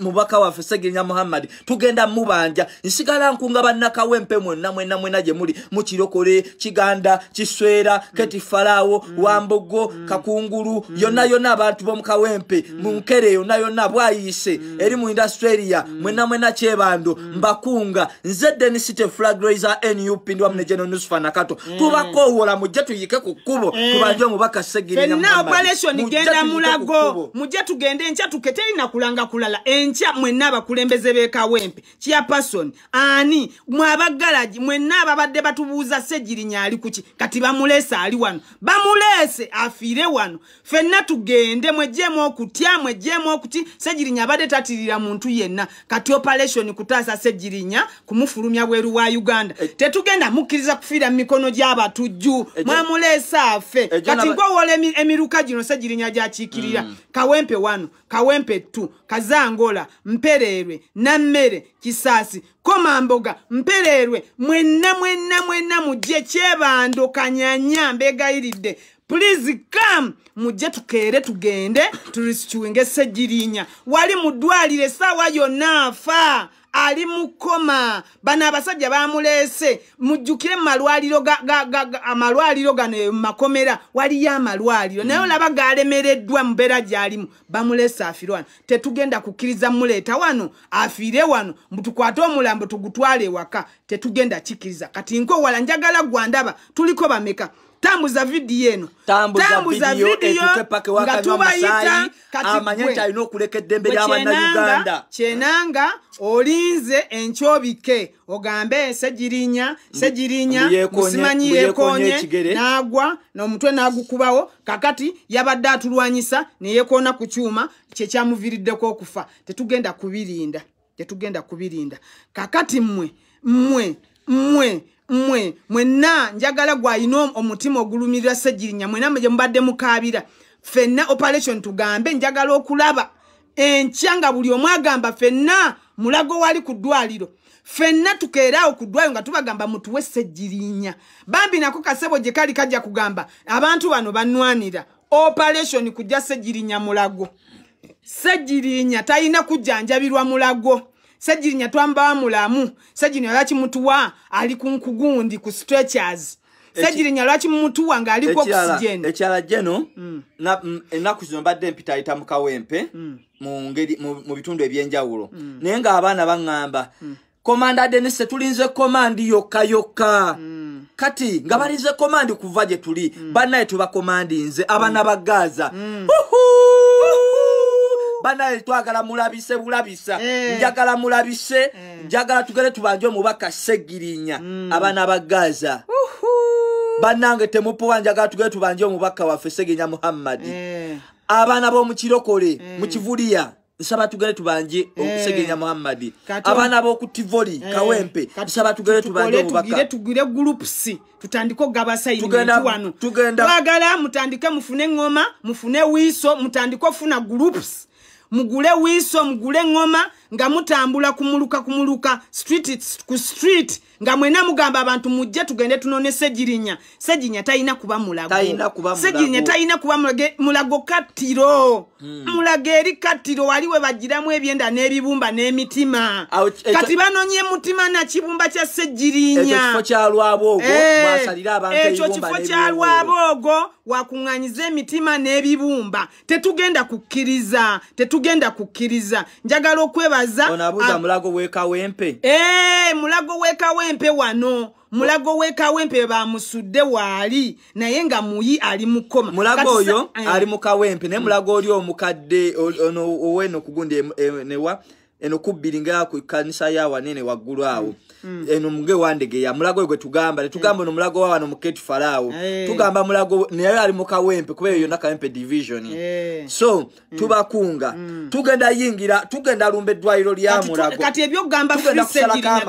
mubaka waffe segirinya muhammadi tugenda mubanja nsigala nkunga bannakawo empe mwenna mwenna mwena gyemuli mukirokole kiganda kiswera mm. keti falawo mm. wambogo mm. kakunguru yona yona abantu bomukawempe munkere yona yona bwayise eri mu industrelia mwena mwena kyebando mbakunga nze denisite flagraiser nup ndiwamu negeno nusfanakato tubakowola mujje tuyike ku kkubo tubanje omubaka segiriamulago mujje tugende enca tuketeerina kulanga kulala enca mwenna abakulembeze beekawempe kyapason ani mwabagalaji mwena bonna ababadde batubuuza segirinya ali kuki kati bamuleese ali wano bamuleese afiire wano fenna tugende mwejeemu okutya mwejeemu okuti segirinya abadde tatirira muntu yenna kati operation kutaasa segirinya kumufulumya bweru wa uganda e, tetugenda mukkiriza kufiira mumikono gy'abatujju e, mwamuleese afe e, kati nkowoola emi, emiruka gino segirinya gyakiikirira mm. kawempe wano kawempe ttu kazangola mpereerwe nammere kisasi koma mboga mpererwe mwenna mwenna mwenna mujye kyebando kanyanya mbegayiridde please come mujje tukeere tugende turisicuinga esejirinya wali muddwalire essaawa yonna afa ali mukoma bano abasajja bamuleese mujjukire mumalwaliro amalwaliro gano mumakomera e waliyo amalwaliro naye olaba galemereddwa mumbeera gyalimu bamuleese afire wano tetugenda kukkiriza muleeta wano afiire wano mbutukwate omulambo tugutwale ewaka tetugenda kikkiriza kati nkoowala njagala gwandaba tuliko bameka tambuza vidiyo eno tambuza vidiyo nga tubayita katikwekyenanga kyenanga olinze enkyobike ogambe segirinya segirinya musimanyi yekonye n'agwa n'omutwe n'agukubawo kakati yabadde atulwanyisa neyekoona ku kyuma kyekyamuviriddeko okufa tetugenda kubirinda tetugenda kubirinda kakati mmwe mmwe mmwe mwe mwenna njagala gwayina omutima ogulumirira sejirinya mwena mwe gyemubadde mukabira fenna operation tugambe njagala okulaba enkya nga buli omw agamba fenna mulago wali ku ddwaliro fenna tukeerawo ku ddwayo nga tubagamba mutuwe sejirinya bambi nako kasebo gye kali kajja kugamba abantu bano banwanira operation kujja sejirinya mulago sejirinya tayina kujjanjabirwa mulago sajirinya twamba wamulamu sajirinya lwaki mutuwa ali ku nkugundi ku stretchers sajirinya lwaki mumutuwa nga ali ku oxygen ekyala jeno mm. Mm, ennaku zino mbadde mpitaayita mukawempe mungeri mm. mu bitundu ebyenjawulo naye nga abaana baŋŋamba komanda denise tulinze komandi yokka yokka kati nga balinze komandi kuva gye tuli bannaye tubakomandi nze abaana ba gaza uhuu banaye twagala mulabise bulabisa eh. njagala mulabise eh. njagala tugere tubanje omubaka segirinya hmm. abaana bagaza banange temupuwa njagala tugere tubanje omubaka waffe segirinya muhammadi eh. abaana b'omukirokole mukivuliya nsaba tugere tubanje okusegerinya muhammadi abaana b'okutivoli kawempe nsaba tugere tubanjeomubakatugire groups tutandike ogabasainwano twagala mutandike mufune ngoma mufune wiso mutandike ofuna groups mugule wiso mugule ngoma nga mutambula kumuluka kumuluka street ku street nga mwena mugamba abantu mujje tugende tunone sejirinya sejinya talina kuba mulagosejirinya talina kuba mulago kattiro hmm. mulago eri kattiro wali we bagiramu ebyenda n'ebibumba n'emitima e, e, kati e, banonye mutima nakibumba kya sejirinya ekyo kifo kyalwaba ogo wakuŋŋanyiza emitima n'ebibumba tetugenda kukkiriza tetugenda kukkiriza njagala okwebaa nkwebaza onabuza mulago weka wempe eh mulago weka wempe wano mulago weka wempe ba musudde wali naye nga muyi ali mukoma mulago oyo eh. ali mukawempe ne mulago oli omukadde ono owe no kugunde newa eno kubiringa ku kanisa ya wanene waggulu awo mm. mm. eno mge wandege ya mulago gwe tugamba le tugamba eh. no mulago wa no muketi farao eh. tugamba mulago ne yali ali mukawempe kuba yo naka empe division Ae. Eh. so mm. tubakunga mm. tugenda yingira tugenda lumbe dwairo lya mulago kati ebyo gamba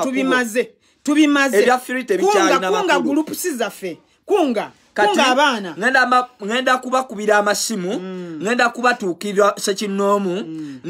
tubimaze tubimaze ebya free tebichali na kunga group si zafe kunga ngenda kubakubira amasimu ngenda mm. kubatuukirwa sekinoomu mm.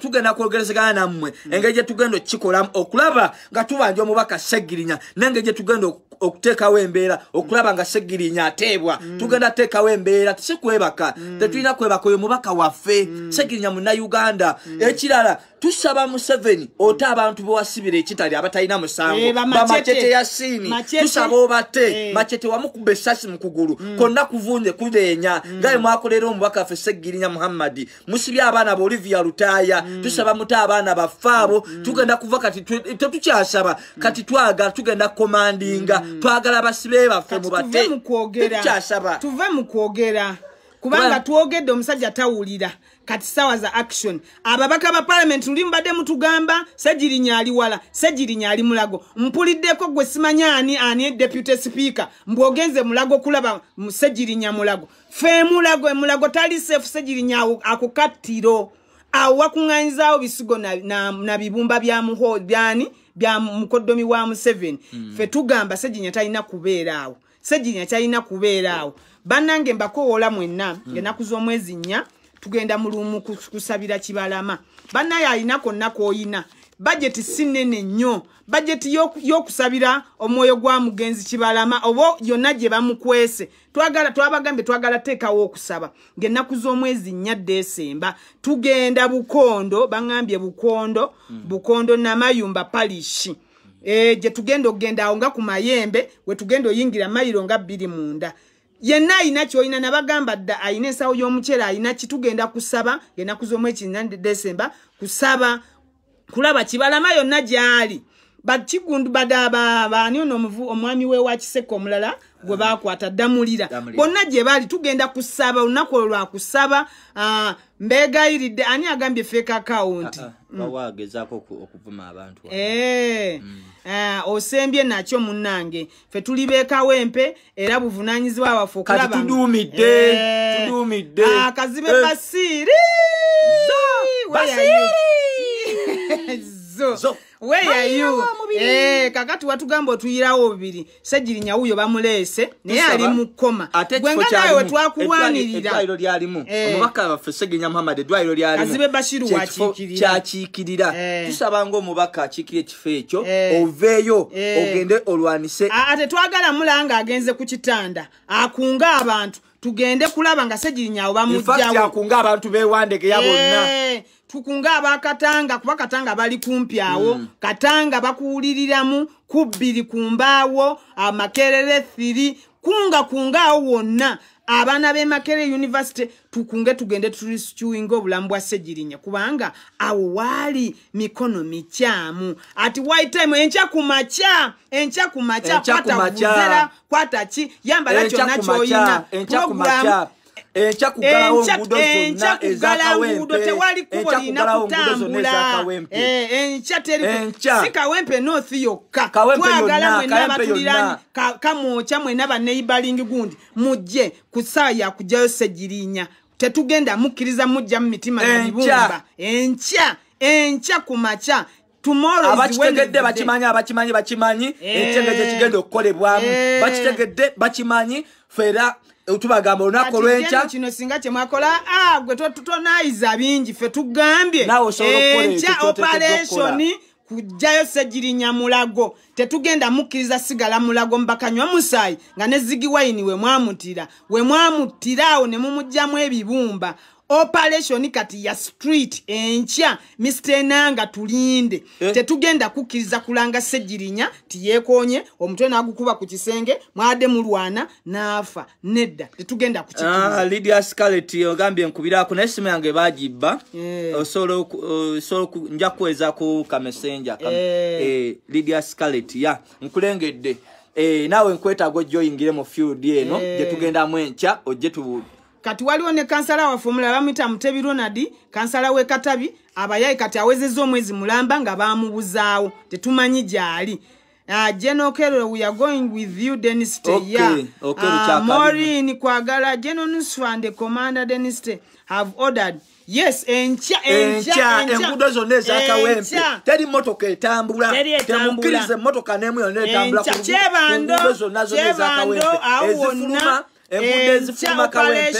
tugenda kwogerezegana nammwe mm. engeri gyetugenda okikolamu okulaba nga tubanja omubaka segirinya nengeri gyetugenda okuteekawo embeera okulaba nga segirinya ateebwa mm. tugenda teekawo embeera tesi kwebaka mm. tetulina kwebaka oyo mubaka waffe mm. segirinya munauganda ekirala tusaba museveni ote abantu bewasibira ekitali abatalina musango eh, bamacete ya siini tusaba obate eh. macete wamukuba esasi mukugulu konna kuvunje kulenya ngawe mwakolera omubaka ffe segirinya muhammadi musibye abaana ba olivia lutaaya tusaba mute abaana baffe abo tugenda kuva kati tetukyasaba kati twagala tugenda kukomandinga Mm. twagala basibe baffe mubatetuve mu kwogera kubanga twogedde omusajja tawulira kati sawa za action ababaka ba palamenti luli mubadde mutugamba segirinya ali wala segirinya ali mulago mpuliddeko gwe simanya ani ani e deputy speaker mbwogenze mulago kulaba segirinya mulago femulago emulago tali seefu segirinya akukattiro awo wakuŋŋanyizaawo bisigo nabibumba na, na byamuhoani bya mukoddomi wa Museveni mm. fe tugamba sejinya talina kubeera awo sejinya talina kubeera awo bannange mbakoola mwenna mm. ngenaku z'omwezi nnya tugenda mu luumu kusabira kibalama bannaye alinako nnaku oyina bajeti si nene nnyo bajeti y'okusabira omwoyo gwa mugenzi kibalama oba yonna gye bamukwese twabagambye twagala teekawo okusaba ng'ennaku z'omwezi nnya desemba tugenda bukondo baŋambye bukondo hmm. bukondo namayumba palishi eh, gye tugenda okugendaawo nga ku mayembe we tugenda oyingira mayiro nga bbiri munda yenna alina kyolina nabagamba dda alina ensawo y'omukyere alina kitugenda kusaba ng'ennaku z'omwezi nnya desemba kusaba kulaba kibalama yonna gyali bakigundu badabaani ono omwami we wakiseka omulala gwe bakwata ddamulira bonna gye bali tugenda kusaba olunaku olwa kusaba ah, mbegayiridde ani agambye feeka ah, ah, akawunti eh, mm. osembye nakyo munnange fe tuli beekawo empe era buvunanyizibwa bwaffe okakazibe eh, eh. basiri zo weyayu eh, kakati watugamba otuyirawo bubiri segirinyawuyo bamuleese naye ali mukoma gwenganaye wetwakulwanirirazibe bashiru wakiikirirakyakiikirira eh. tusaba ngaomubaka akiikira ekifo ekyo eh. oveeyo eh. ogende olwanise ate twagala mulanga agenze ku kitanda akunge abantu tugende kulaba nga segirinyawo bamuakunge abantu bewandegeya bonna eh. fukunga abakatanga kuba katanga bali kumpi awo mm. katanga bakuwuliriramu kubiri kumbaawo amakerere thiri kunga kunga awo wonna abaana b'emakerere yunivasite tukunge tugende tulisukiwinga obulamu bwa segirinya kubanga awo waali mikono mikyamu ati wayitaimu enkya ku makya enkya ku makya kwata kuzera kwata ki yambala kyonna kyoyina puroguramu Encha kugalawo ngudo zonna ezakawempe. Tewali eh, kubo lina kutambula. Encha teri. Encha. Si kawempe no si yoka. Kawempe yonna. Kawempe yonna. Kamu ocha mwenaba neibaringi gundi. Mujye kusaya kujayo sejirinya. Tetugenda mukiriza mujja mitima na nibumba. Encha. Encha kumacha. Tomorrow abakitegedde bakimanyi abakimanyi bakimanyi ekitengeze kigenda okukolebwamu eh. bakitegedde bakimanyi fera tubagamba olunaku olwenkya kino singa kyemwakola ah, gwe tonaayiza bingi fe tugambye enkya operationi kujjayo segirinya mulago tetugenda mukkiriza sigala mulago mbakanywa musaayi nga ne zigi wayini we mwamutira we mwamutira awo ne mumugyamu ebibumba operation kati ya street enkya misitenanga tulinde eh? tetugenda kukkiriza kulanga sejirinya tiyeekoonye omutwe n'agukuba ku kisenge mwadde mulwana n'afa nedda tetugenda ku ah, lidia scarlet ogambye nkubiraako naye simu yange bagibba eh. osobola uh, eh, njakuweza ku kamesenja kam, eh. eh, lidia scarlet ya yeah. nkulengedde e, naawe nkwetaaga ojja oyingire mu fyudi eno e. gye tugendamu enkya ojje tubuudi kati waliwo ne kansala waffe omulala bamuyita mutebi ronadi kansala w'e katabi abayaye kati awezezza omwezi mulamba nga baamubuzaawo tetumanyi gy'ali Uh, ah, genokerero we are going with you denis teya okay, okay, uh, ah, morin kwagala genonuswande commander denis te have ordered Yes, encha, encha, encha. Enkudo zone za kawempe. Teri moto ketambula. Temukirize moto kanemu yone tambula. Cheba ndo. Enkudo zone za kawempe. Awona. Enkudo zifuma kawempe.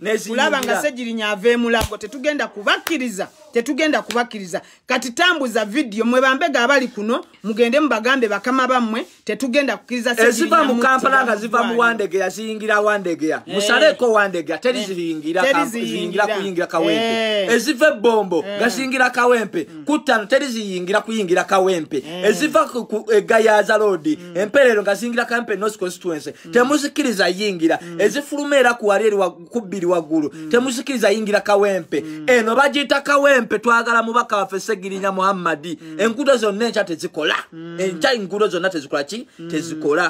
Nezi ngira. Ulaba ngasejiri nyave mulago. Tetugenda kubakiriza. Kuvakiriza. tetugenda kubakkiriza kati tambuza vidiyo mwe bambega abali kuno mugende mubagambe bakama bammwe tetugenda kukkiriza eziva eh, mu kampala nga ziva mu wandegeya ziyingira wandegeya eh. musaleko wandegeya teriziyingira eh. kuyingira kawempe eziva ebbombo nga ziyingira kawempe mm. kutano teriziyingira kuyingira kawempe eziva egayaza lodi mm. emperero nga ziyingira kawempe nos constituence mm. temuzikkiriza yingira ezifuluma era kuwali eri kubbiri waggulu temuzikkiriza yingira kawempe eno bagiyita kawempe empe twagala mubaka waffe segirinya muhammadi mm. enkuuto zonna enkya tezikola mm. enkya enkuuto zonna tezikola ki mm. tezikola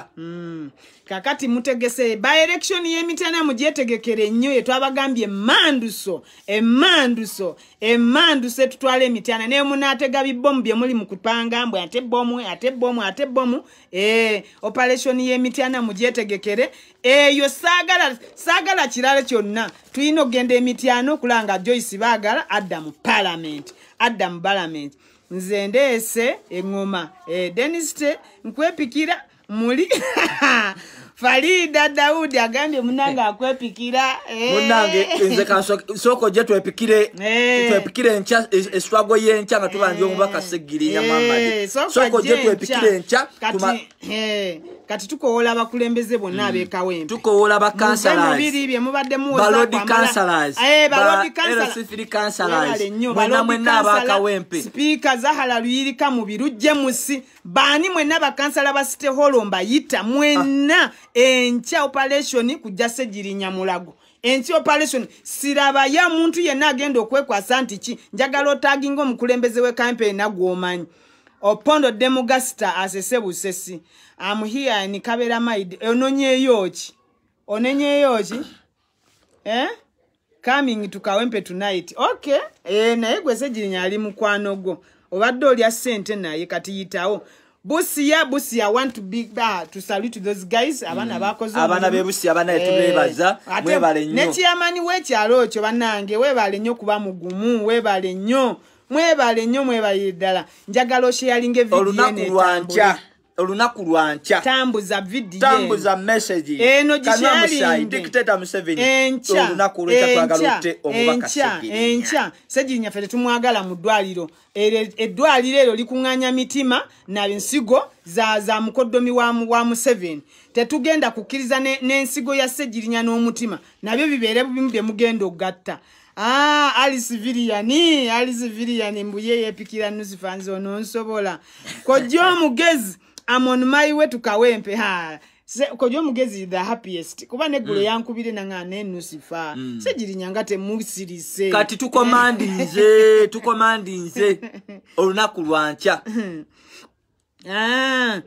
kakati mutegese byelection yemitanamu gyetegekere nnyo yetwabagambye emanduso emanduso emanduso etutwala emitana naye munaatega bibomu byemuli mukupanga mbwe ate bomu ate bomu ate bomu e, eh, operation yemitanamu gyetegekere eyo saagala saagala kirala kyonna tulina okgenda emityano okulanga joyce baagala adda mu palament adda mu balament nze ndeese eŋoma eh, denisite nkwepikira muli falida daudi agambye munange eh. akwepikira eh. munange nze kansooka oje twepikiretwepikire eh. nca eswago yenca nga tubanje omubaka segiri yamamadi sooka oje twepikire nca kati tukowola abakulembeze bonna abekawemptukowola bakansalaaebaodikansalaaalenyoena abakawempe sipiika zahala luyirika mu birujje musi baani mwenna bakansala ba city hall mbayita mwenna enkya operation kujja segirinya mulago ensi operation sirabayo omuntu yenna agenda okwekwasa nti ki njagala otaginga omukulembeze we kampeni nagwomanyi opondo demogasta asese busesi amuhia ni kabera maide ononyeyo ki onenyeyo ki eh coming tukawempe tonight okay eh naye gweze jinyali mukwanogo obadde olya sente naye kati yitawo Busia busia want to be bah, to salute those guys abana mm. bakozo abana be busia abana eh. tubebaza webale nyo neti amani wechi arocho banange webale nyo kuba mugumu webale nyo mwebale nnyo mwebalire ddala njagala osheyalinga evidiyenetambula olunaku lwanca tambuza vidiotambuza messagi eno gisyalindedictator museveni enca olunaku lwetakwagalaote omubakaenca enca segirinya fe tetumwagala mu ddwaliro eddwaliro ero likuŋŋanya mitima nensigo za, za mukoddomi wa, wa museveni tetugenda kukkiriza n'ensigo ne ya segirinya n'omutima nabyo bibeere bimu bye mugenda okgatta Ah, ali civiliani, ali civiliani, mbuye ye pikira nusifanzi ono nsobola. Kojo mugezi, I'm on my way to Kawempe, ha. Se, kojo mugezi the happiest. Kuba negule mm. yangu bide na ngane nusifa. Mm. Se jiri nyangate musiri se. Kati tuko mandi nze, tuko mandi nze. Oruna kuruancha. ah,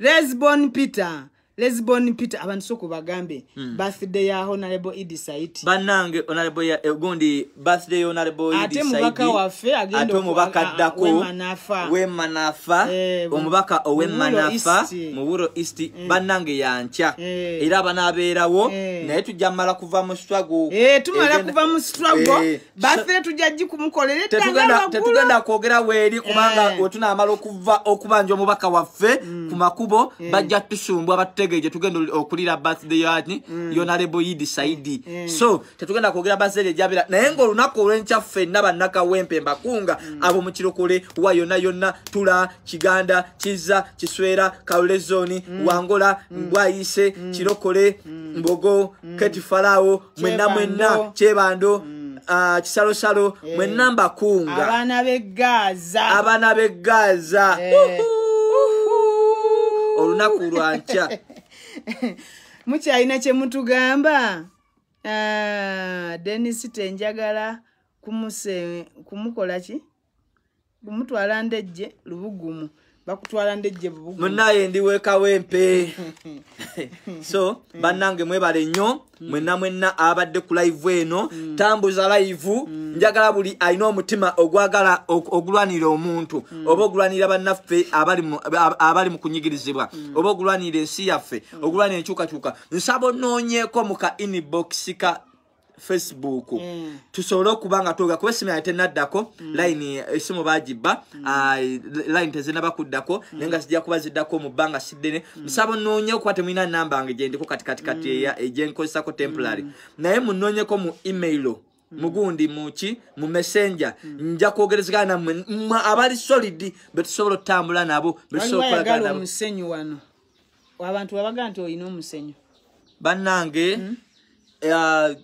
Lesbon Peter. lesbon peter abantu soko bagambe mm. birthday ya honorable edisit banange honorable ya egundi eh, birthday honorable edisit ate mubaka wafe agenda ate mubaka dako wemanafa wemanafa eh, omubaka owemanafa muburo east, east. Mm. banange yancha eh. era eh. banaberawo eh. naye tujamala kuva mu struggle eh tumala Egen... kuva mu struggle eh. birthday tujaji kumukolera tetugenda tetugenda kogera weli kumanga eh. otuna amalo kuva okubanja omubaka wafe mm. kumakubo yeah. bajja tushumbwa ndege gyetugenda okulira bathdeyani mm. yonarebo yidi saidi mm. so tetugenda kwogera bathdey gyabira naye ngaolunaku olwenkya fenna bannaka wempe mbakunga mm. abo mukirokole wa yonna yonna tula kiganda kiza kiswera kalezoni mm. wangola ngwayise mm. mm. kirokole mm. mbogo mm. ketifarawo mwenna mwenna kyebando mm. Uh, kisalosalo hey. Eh. mwenna mbakunga abaana begaza eh. olunaku lwankya mukyalina kyemutugamba ah, denis tenjagala kumukolaki kumutwala ndejje lubugumu bakutwala ndejje munaye ndiwekawempe so bannange mwebale nnyo mm. mwenna mwenna abadde ku laivu eno mm. tambuza laivu mm. njagala buli alina omutima ogwagala ogulwanira omuntu oba ogulwanira bannaffe abali mu kunyigirizibwa oba ogulwanira ensi yaffe ogulwanira enkyukakyuka nsaba onoonyeeko mu ka inibokisi ka facebook mm. tusobole okubanga tuga kuba esimu yange tenaddako mm. line esimu bagibba mm. line tezinabakuddako naye nga zijja kuba ziddako mubbanga siddene musaba onoonyeko kuba temwina nambange gyendiko katikatikati egyenkozesako temporary naye munoonyeko mu email mugundi muki mu messenger nja kwogerezagana nammwe abali solid betusobola okutambula nabo betusobolaomusenyu wano abantu babaga nti olina omusenyu bannange eh,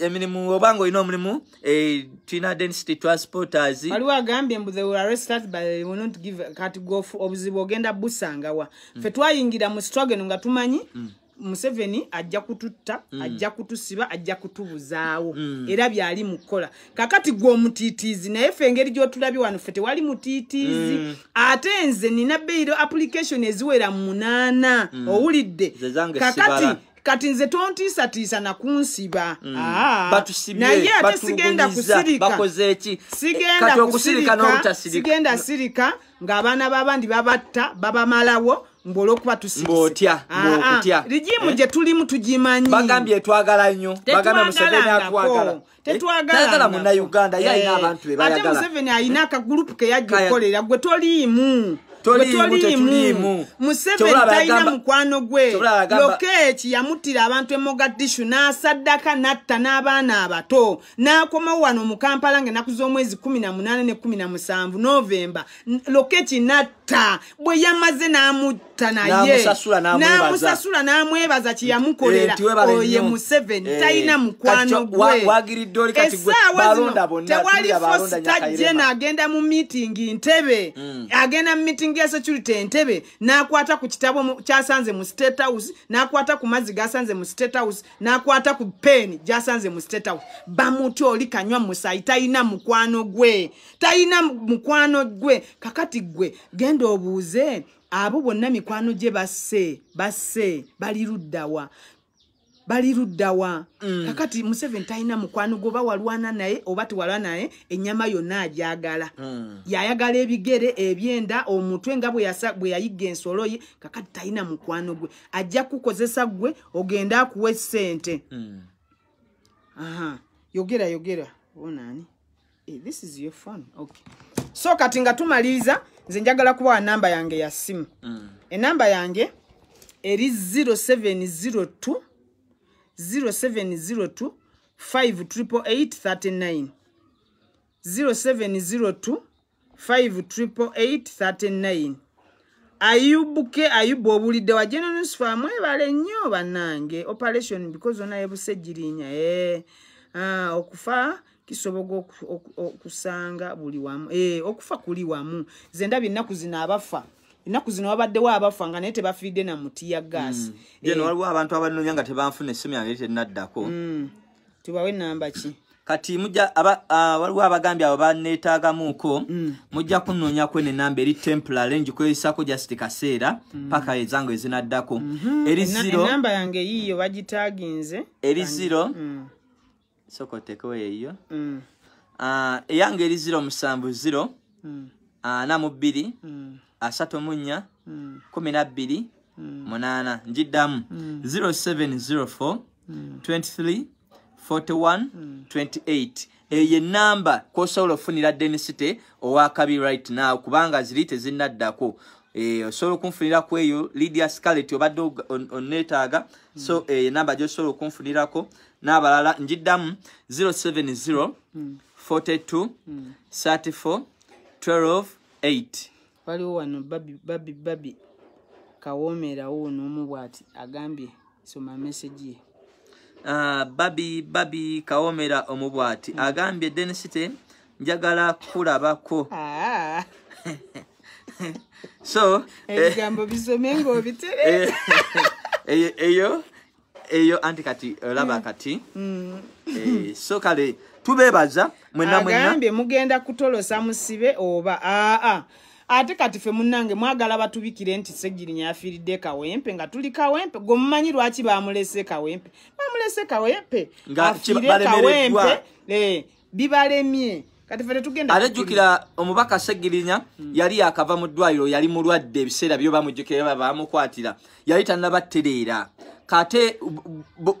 emirimu oba nga olina omulimu eh, tulina density transporters waliwo agambye mbu they will arrest us but they will not give kati gofu obuzibu ogenda busangawa mm. fe twayingira mu stogeno nga tumanyi mm. museveni ajja kututta mm. ajja kutusiba ajja kutubuzaawo era byali mukola kakati gwe omutiitiizi naye fe engeri gyotulabye wano fe tewali mutiitiizi ate nze nina bairo application eziwera mu munaana owulidde kakati kati nze tontiisatiisa nakunsibanaye mm. ah, ate sigenda kusirikasigenda sirika ng'abaana babandi babatta babamalawo mbolwokuba tusirigimu ah, ah, eh? gye tulimu tugimanyiate museveni ayina akagurupu keyajja okukolera gwe toliimu tolimu museveni talina mukwano gwe lokeeki yamuttira abantu emogadishu n'asaddaka natta n'abaana abato n'akomawo wano mu kampala ngenaku z'omwezi kumi na munaana ne kumi na musanvu novemba lokeeki natta n'amutta bwe yamaze n'amutta naye n'amusasula n'amwebaza kyeyamukoleraoye eh, museveni eh, talina mukwano gweesaawatewali fosita jena agenda mu mitingi ntebe mm. agenda mu mitingi ya security entebe n'akwata ku kitabo kyasanze mu state house n'akwata ku mazzi gasanze mu state house n'akwata ku peni gyasanze mu state house bamuti oli kanywa musayi talina mukwano gwe talina mukwano gwe kakati gwe genda obuuze abo bonna mikwano gye basse basse baliruddawa baliruddawa mm. kakati museveni talina mukwano gwoba walwana naye oba tewala naye ennyama yonna ajagala mm. yayagala ebigere ebyenda omutwe nga bwe yayigga ensolo ye kakati talina mukwano gwe ajja kukozesa gwe ogenda akuwa essente mm. yogera yogera bonani hey, eh, this is your fun okay. so kati nga tumaliriza Nze njagala kuba namba yange ya simu. Mm. Enamba yange eri 0702 0702 538 39 0702 538 39 Ayubuke ayubo bulide wa generous family bale nyo banange operation because ona yebusejirinya eh ah okufa kisoboka okusanga buli wamu eh, okufa kuli wamu zendaba ennaku zino abafa ennaku zino wabaddewo abafa nga naye tebafiidde na muti ya gaasi mm. eh. waliwo abantu abanoonya nga tebanfuna essimu yange tenaddako mm. tiwawo enamba ki kati waliwo abagambi abo baneetagamuko mm. mujja kunoonyaku eno enamba eri templale njikozesako just kaseera paka ezange ezinaddako mhm. eri ziro enamba yange yiiyo bagitaginze eri ziro soka otekewo eyo eyangeri ziro musanvu ziro ana mu bbiri asatu munya kumi nabbiri munaana njiddamu 0704234128 eyo yenamba kwosobola ofunira denisite owakabi right now kubanga ziri tezinaddako osobola okunfunira ku eyo lidia scarlet obadde oneetaaga so enamba gyosobola okunfunirako n'abalala njiddamu 070 hmm. hmm. waliwo wano babi babi kawomerawo nomu bwati agambye soma meseji ye Uh, babi babi kawomera omubw ati mm. agambye denisite njagala kulabako ah. so eh, eh, eh, eyo eyo anti kati olaba eh, mm. kati mm. Eh, so kale tubebaza mwenamwenagambye mugenda kutolosa musibe oba aa ate kati fe munange mwagala batubikire nti segirinya afiridde kawempe nga tuli kawempe gwemumanyi lwaki bamulese kawempe bamulese kawempe afirekawempe eh, bibalemye ate jjukira omubaka segirinya mm. yali yakava mu ddwaliro yali mulwadde ebiseera byo bamujjukira bamukwatira yali tannabatereera kate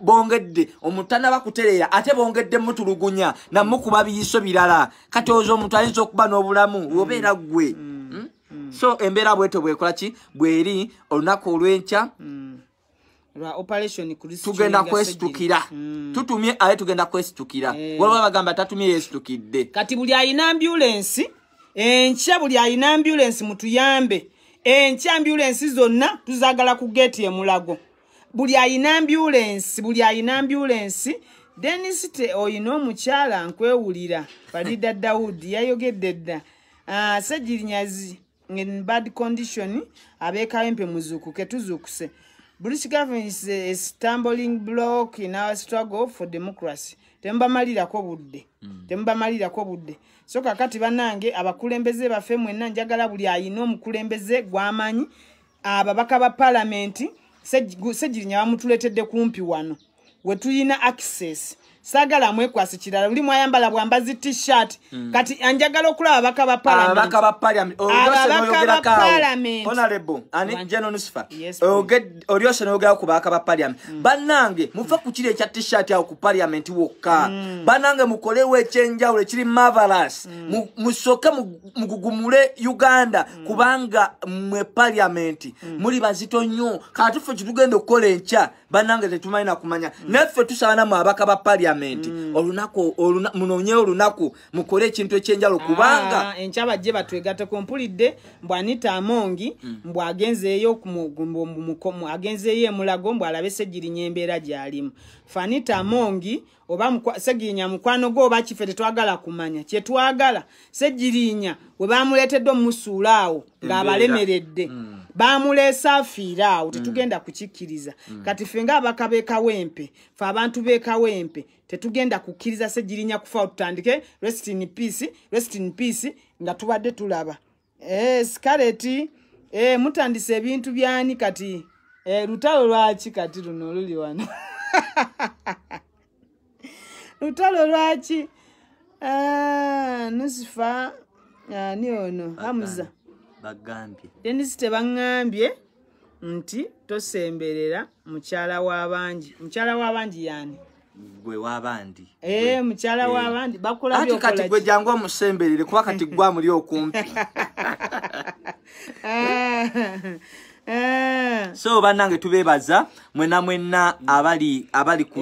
bongedde omuntu tanaba kutereera ate bongedde mutulugunya namukuba biyiso birala kati ozo omuntu ayinza okuba n'obulamu wobeera mm. ggwe mm. Hmm? Mm. so embeera bwetyo bwekola ki bweri olunaku olwenkya tugenda kwesitukira tutumye aye tugenda kwesitukira eh. waliwo bagamba tatumye yesitukidde kati buli ayina ambulensi enkya buli ayina ambulensi mutuyambe enkya ambulensi zonna tuzagala ku geeti emulago buli ayina ambulensi buli ayina ambulensi denis te oyina omukyala nkwewulira balida dawudi yayogedde dda uh, sejirinyazi in bad condition abekawempe muzukuke tuzukuse british government a stumbling block in our struggle for democracy temubamalirako budde hmm. temubamalirako budde so kakati banange abakulembeze baffe mwenna njagala buli ayina omukulembeze gwamanyi ababaka ba palamenti sejiri nyamu tuletede kumpi wano wetulina access sagala mwekwasi kirala oli mwayambala bwambazi tshirt mm. kati anjagala okulaba abaka baaaaaaoliose noyogera ku baka ba paliament mm. banange mufe kukiri ekya tshirt awo ku paliament wokka mm. banange mukolewo ekyenjawulo ekiri mavalas mm. musooke mugugumule uganda mm. kubanga mwe paliament mm. muli bazito nnyo kati ffe kitugenda okukola enkya banange tetumanyi nakumanya mm. naffe tusaanamu abaka ba paliament gavumenti mm. munoonyeo olunaku mukole ekintu ekyenjalo kubanga ah, enkyabajje batwegatte kumpulidde mbwanita amongi mm. mbw agenzeeyo agenzeeyo emulago mbw alabe sejirinya embeera gyalimu fanita mongi oba mkwa, seginya mukwano go oba kife tetwagala kumanya kye twagala sejirinya we bamuleteddo musulaawo nga abalemeredde mm. bamulesa firaawo mm. tetugenda mm. kukikkiriza mm. kati fe ngaabaka beekawempe fe abantu beekawempe tetugenda kukkiriza sejirinya kufaawo tutandike rest in peace rest in peace nga tubadde tulaba e, eh, sikaleti e, eh, mutandisa ebintu byani kati e, lutalo lwaki kati luno luli wano lutalo lwaki nusifa eh, ani eh, ono hamuza denisi tebaŋŋambye nti tosemberera mukyala w'abangi mukyala w'abangi yani gwe wabandi eh, mukyala wabandi bakulati kati gwe jangu omusemberere kuba kati gwamuli okumpi Eh. so bannange tubeebaza mwena mwena abali abali ku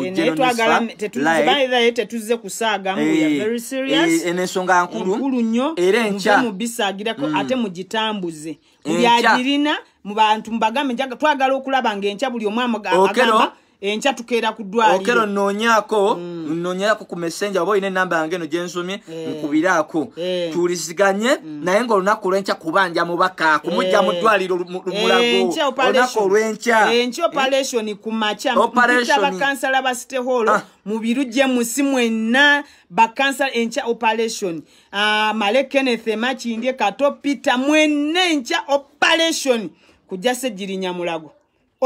tetuze kusaagamuensonga nkulunyo era enkyamubisaagirako mm. ate mugitambuze byagirina mubantu mubagambe twagala okulaba ngaenkya buli omwamugaaba enkya tukeera ku dwaliokero nnoonyako mm. nnoonyako ku messenge oba olina enamba yange eno gyensomye eh. nkubiraako eh. tuwuliziganye mm. naye ngaolunaku olwenkya kubanja mubaka kumujja mu eh. ddwaliro mulagoolunaku olwenkya enkya operation ku makyabakansala ba city hall ah. mubirujje musi mwenna bakansa enkya operation ah, male kenneth emakindye kato peter mwenna enkya operation kujja segirinya mulago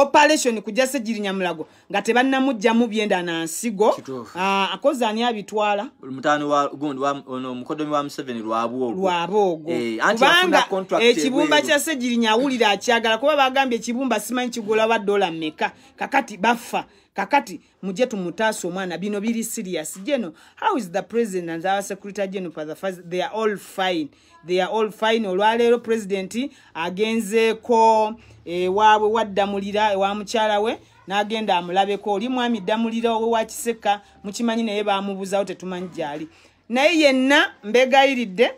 operation kujase jiri nyamulago nga tebannamujja mu byenda na nsigo ah akoze ani abitwala mutano wa gundi wa ono mukodomi wa 7 lwabwo lwabogo kubanga ekibumba eh, kya sejiri nyawulira akyagala kuba bagambye ekibumba simanyi kigula wa dola meka kakati baffa kakati mujje tumutaase omwana bino biri serious geno how is the president and our secretary geno for the first they are all fine they are all fine olwaleero president agenzeeko ewaabwe waddamulira ewa mukyala we n'agenda amulabeko oli mwami ddamulira owe wa kiseka mukimanyi naye baamubuuzawo tetumanyi gyali naye yenna mbegayiridde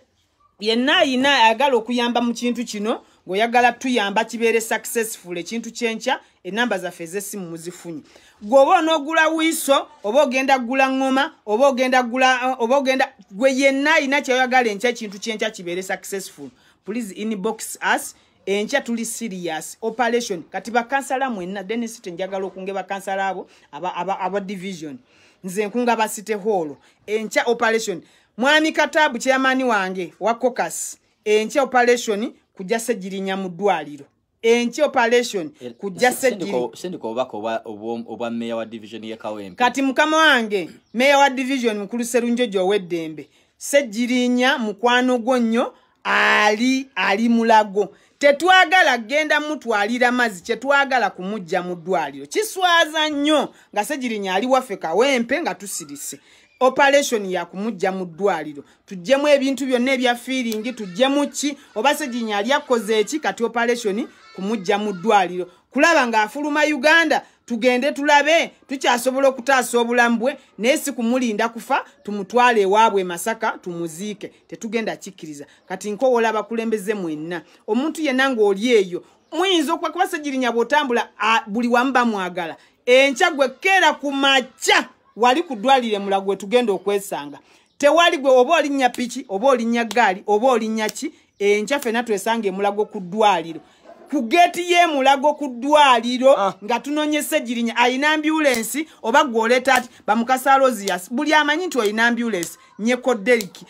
yenna ayina ayagala okuyamba mu kintu kino ngaoyagala tuyamba kibeere successful ekintu kyenkya enamba zaffe ezesimu muzifunye gweoba onoogula wiiso oba ogenda kugula ngoma oba ogenda gula oba ogenda gwe yenna ayina kyayagala enkya ekintu kyenkya kibeere successful please inbox us enkya tuli serious operation kati bakansala mwenna denis tenjagala okunge bakansala abo aba division nze nkunga basite hall enkya operation mwami katabu kyamaani wange wa cocas enkya operation kujja segirinya mu ddwaliro enkya operation eh, eh, kujjakati mukama wange meya wa division mukulu serunjojo oweddembe segirinya mukwano gwo nnyo ali ali mulago tetwagala kgenda mutwalira mazzi kyetwagala kumujja mu ddwaliro kiswaza nnyo nga segirinya ali waffe kawempe nga tusirise operation yakumujja mu ddwaliro tugjemu ebintu byonna ebya firingi tugjemu ki oba segirinya ali akoze eki kati operation kumujja mu ddwaliro kulaba ng'afuluma uganda tugende tulabe tukyasobola okutaasa obulamu bwe naye si kumulinda kufa tumutwale ewaabwe masaka tumuziike tetugenda akikkiriza kati nkowola abakulembeze mwenna omuntu yenna ng'oli eyo muyinza okuba kuba sejirinya bw'otambula buli wamu bamwagala enkya gwe keera ku makya wali ku ddwalire mula gwe tugenda okwesanga tewali gwe oba olinnya piki oba olinnya gaali oba olinnya ki enkya fenna twesanga emulago ku ddwaliro ku geeti yemulago ku ddwaliro ah. nga tunonyese girinya ayina ambulensi oba gwoleta ati bamukasa losias buli amanyi nti olina ambulensi nyekoderiki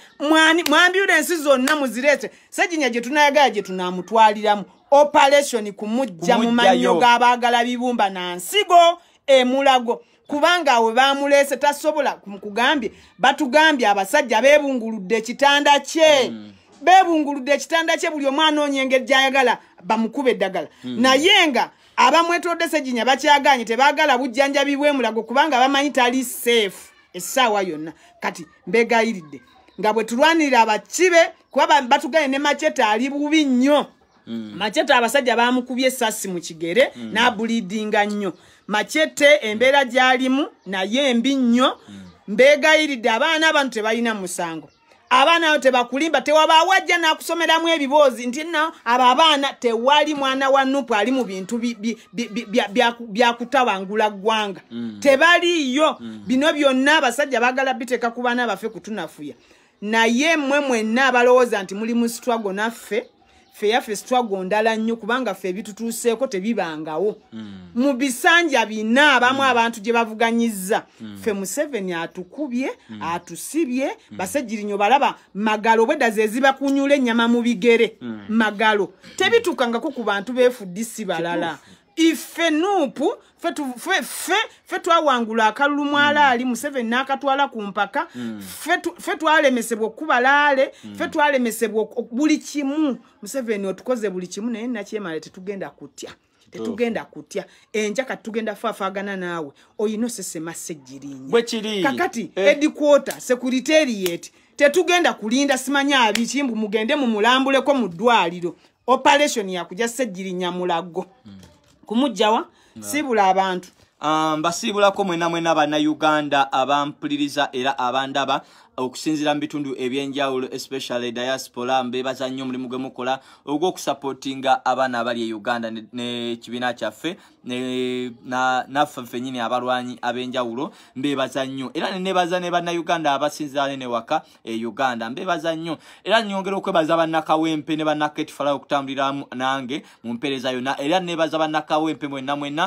mu ambulensi zonna muzirete seginya gye tunayagala gye tunamutwaliramu operation kumujja mu mannyo g'abaagala bibumba na nsigo emulago kubanga awe bamulese tasobola kugambye batugambye abasajja bebunguludde ekitanda kye mm. bebunguludde ekitanda kye buli omu anoonya engeri gyayagala bamukuba eddagala hmm. naye nga abamwetodde sejinya bakyaganye tebagala bujjanjabi bwemulago kubanga bamanyi tali seefu essaawa yonna kati mbegayiridde nga bwe tulwanirira abakibe kuba batugane ne maceta ali bubi nnyo hmm. macete abasajja bamukubye essasi mu kigere hmm. n'abuliidinga nnyo macete embeera gyalimu naye mbi nnyo mbegayiridde abaana abantu tebalina musango abaana abo tebakulimba tewabaawo ajja nakusomeramu ebiboozi nti no abo abaana tewali mwana wa nupu ali mu bintu byakutawangula ggwanga mm. tebaliiyo mm. bino byonna abasajja bagala biteeka ku baana baffe kutunafuya naye mmwe mwenna abalowooza nti muli mu sitwago naffe ffe yaffe sitwago ndala nnyo kubanga ffe ebitutuuseeko tebibangawo hmm. mu bisanja bina abamu hmm. abantu gye bavuganyizza hmm. ffe museveni atukubye atusibye basejjirinyo balaba magalo bwedaza ezibakunyula ennyama mu bigere magalo tebituukangako ku bantu beefudisi balala ife nuupu ffe twawangula akalulu mwalaali mm. museven n'akatwala ku mpaka ffe mm. twalemesebwa okubalaale ffe mm. twalemesebwa buli kimu museveni otukoze buli kimu naye nakyemale tetugenda kutya tetugenda kutya enja kati tugenda fafaagana naawe oyina osesema sejirinyakakati edikwota eh. sekuriteriet tetugenda kulinda simanya abikimbu mugende mumulambuleko mu ddwaliro operation yakuja sejirinya mulago mm. kumujjawa sibula abantu mbasiibulako um, mwena mwena bannayuganda abampuliriza era abandaba okusinziira mu bitundu ebyenjawulo especially diaspora mbeebaza nnyo omulimu gwe mukola ogw'okusapootinga abaana abali e uganda nekibiina kyaffe naffe ffenyini abalwanyi ab'enjawulo mbeebaza nnyo era nenebaza ne bannauganda abasinziira nene waka e uganda mbeebaza nnyo era nyongera okwebaza bannakawempe ne bannaketfala okutambuliramu nange mu mpeereza yonna era nebaza bannakawempe mwenna mwenna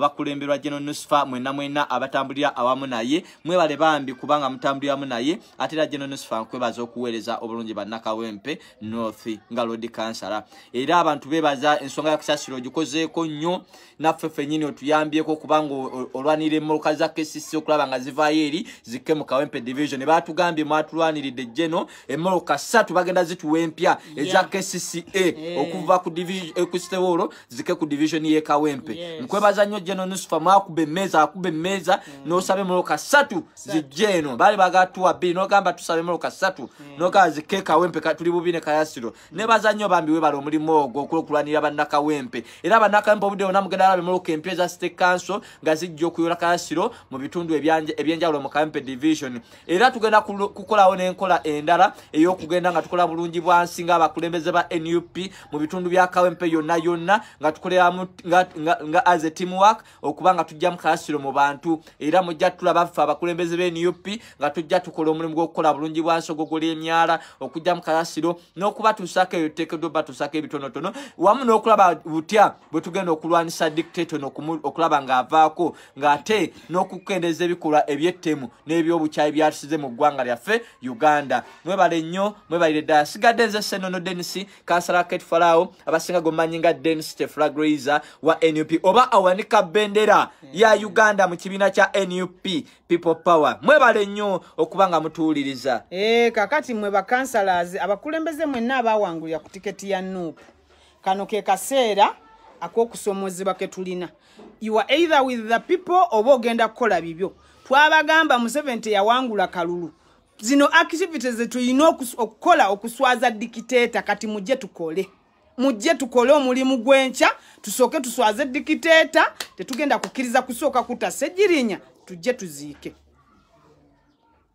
bakulemberwa genonusfa mwenna mwenna abatambulira awamu naye mwebale bambi kubanga mutambuliramu naye ate era genonus fan kwebaza okuweereza obulungi bannakawempe north nga lord kansala era abantu beebaza ensonga ya kusasiro ogikozeeko nnyo naffe fenyini otuyambyeko kubanga olwanirira emmoloka za kcc okulaba nga zivaayo eri zikke mu kawempe division baatugambye mwatulwaniridde geno emmoloka ssatu bagenda zituwa empya eza kcca eh. okuva kusteolo eh, zikke ku divisioni y'ekawempe nkwebaza nnyo geno nusufa mwakuba emmeeza akuba emmeeza mm. n'osaba emmoloka ssatu zijja eno baali bagatuwab bbiri nogamba tusabe emmoloka ssatu hmm. nogabazikke kawempe tuli bubi ne kayasiro ne hmm. bazanyo bambi webala omulimu ogwo okulokulwanira bannakawempe era bannakawempe obudde bona mugenda alaba emmoloka empya eza state council nga zijja okuyola kayasiro mu bitundu ebyenjawulo mu kawempe division era tugenda kukolawo n'enkola endala ey'okugenda nga tukola bulungi bwa nsi ng'abakulembeze ba nup mu bitundu bya kawempe yonna yonna nga tukoleramu nga as a teamwork okuba nga tujja mu kayasiro mu bantu era mujja tulaba ffe abakulembeze ba nup nga tujja tukola omulimu gw'okukola bulungi bwansi ogogola emyala okujja mu kasasiro n'okubatuusako eyo tekeddwa batuusako ebitonotono wamu n'okulaba butya bwe tugenda okulwanisa dictato okulaba ng'avaako ng'ate n'okukendeeza ebikolwa eby'ettemu n'ebyobukyayi byatusize mu ggwanga lyaffe uganda mwebale nnyo mwebalire ddala sigadde nze senono denisi kansala ket farao abasinga gomanyi nga denis teflagraiser wa nup oba awanika bendera ya uganda mu kibiina kya nup people power mwebale nnyo okuba nga bamutuuliriza ee kakati mwe bakansalas abakulembeze mwenna abawangulira ku tiketi ya nuupu kano ke kaseera akokusomozebwa ketulina yuwa either with the people oba ogenda kukola bibyo twabagamba museveni teyawangula kalulu zino activity zetulina okukola okuswaza dikiteeta kati mujje tukole mujje tukole omulimu gwenkya tusooke tuswaze dikiteeta tetugenda kukkiriza kusooka kutasa ejirinya tujje tuziike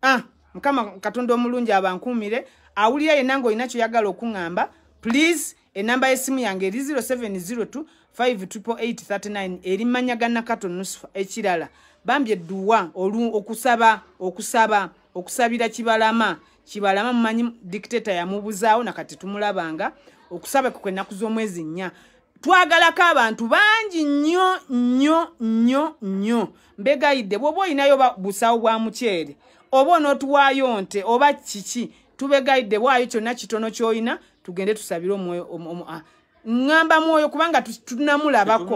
ah. mukama katonda omulungi abankuumire awulira yenna ngaolina kyoyagala okuŋŋamba please enamba yesimu yange eri 0702583 erimanyaganakatonusufa ekirala bambi edduwa okusaba okusaba okusabira kibalama kibalama mumanyi dikiteeta yamubuzaawo nakati tumulabanga okusaba ku kwenaku z'omwezi nnya twagalako abantu bangi nnyo nnyo nnyo nnyo mbegayidde bwoba olinayo busawo bwa mukyere oba onootuwaayo nte oba kiki tube gaide waayo kyonna kitono kyoyina tugende tusabire omwoyo omua ŋŋamba mwoyo kubanga tunamulabako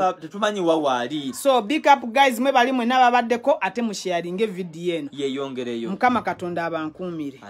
so bikup guys mwe bali mwena babaddeko ate mushyalinga evidiyo eno mukama katonda abankuumire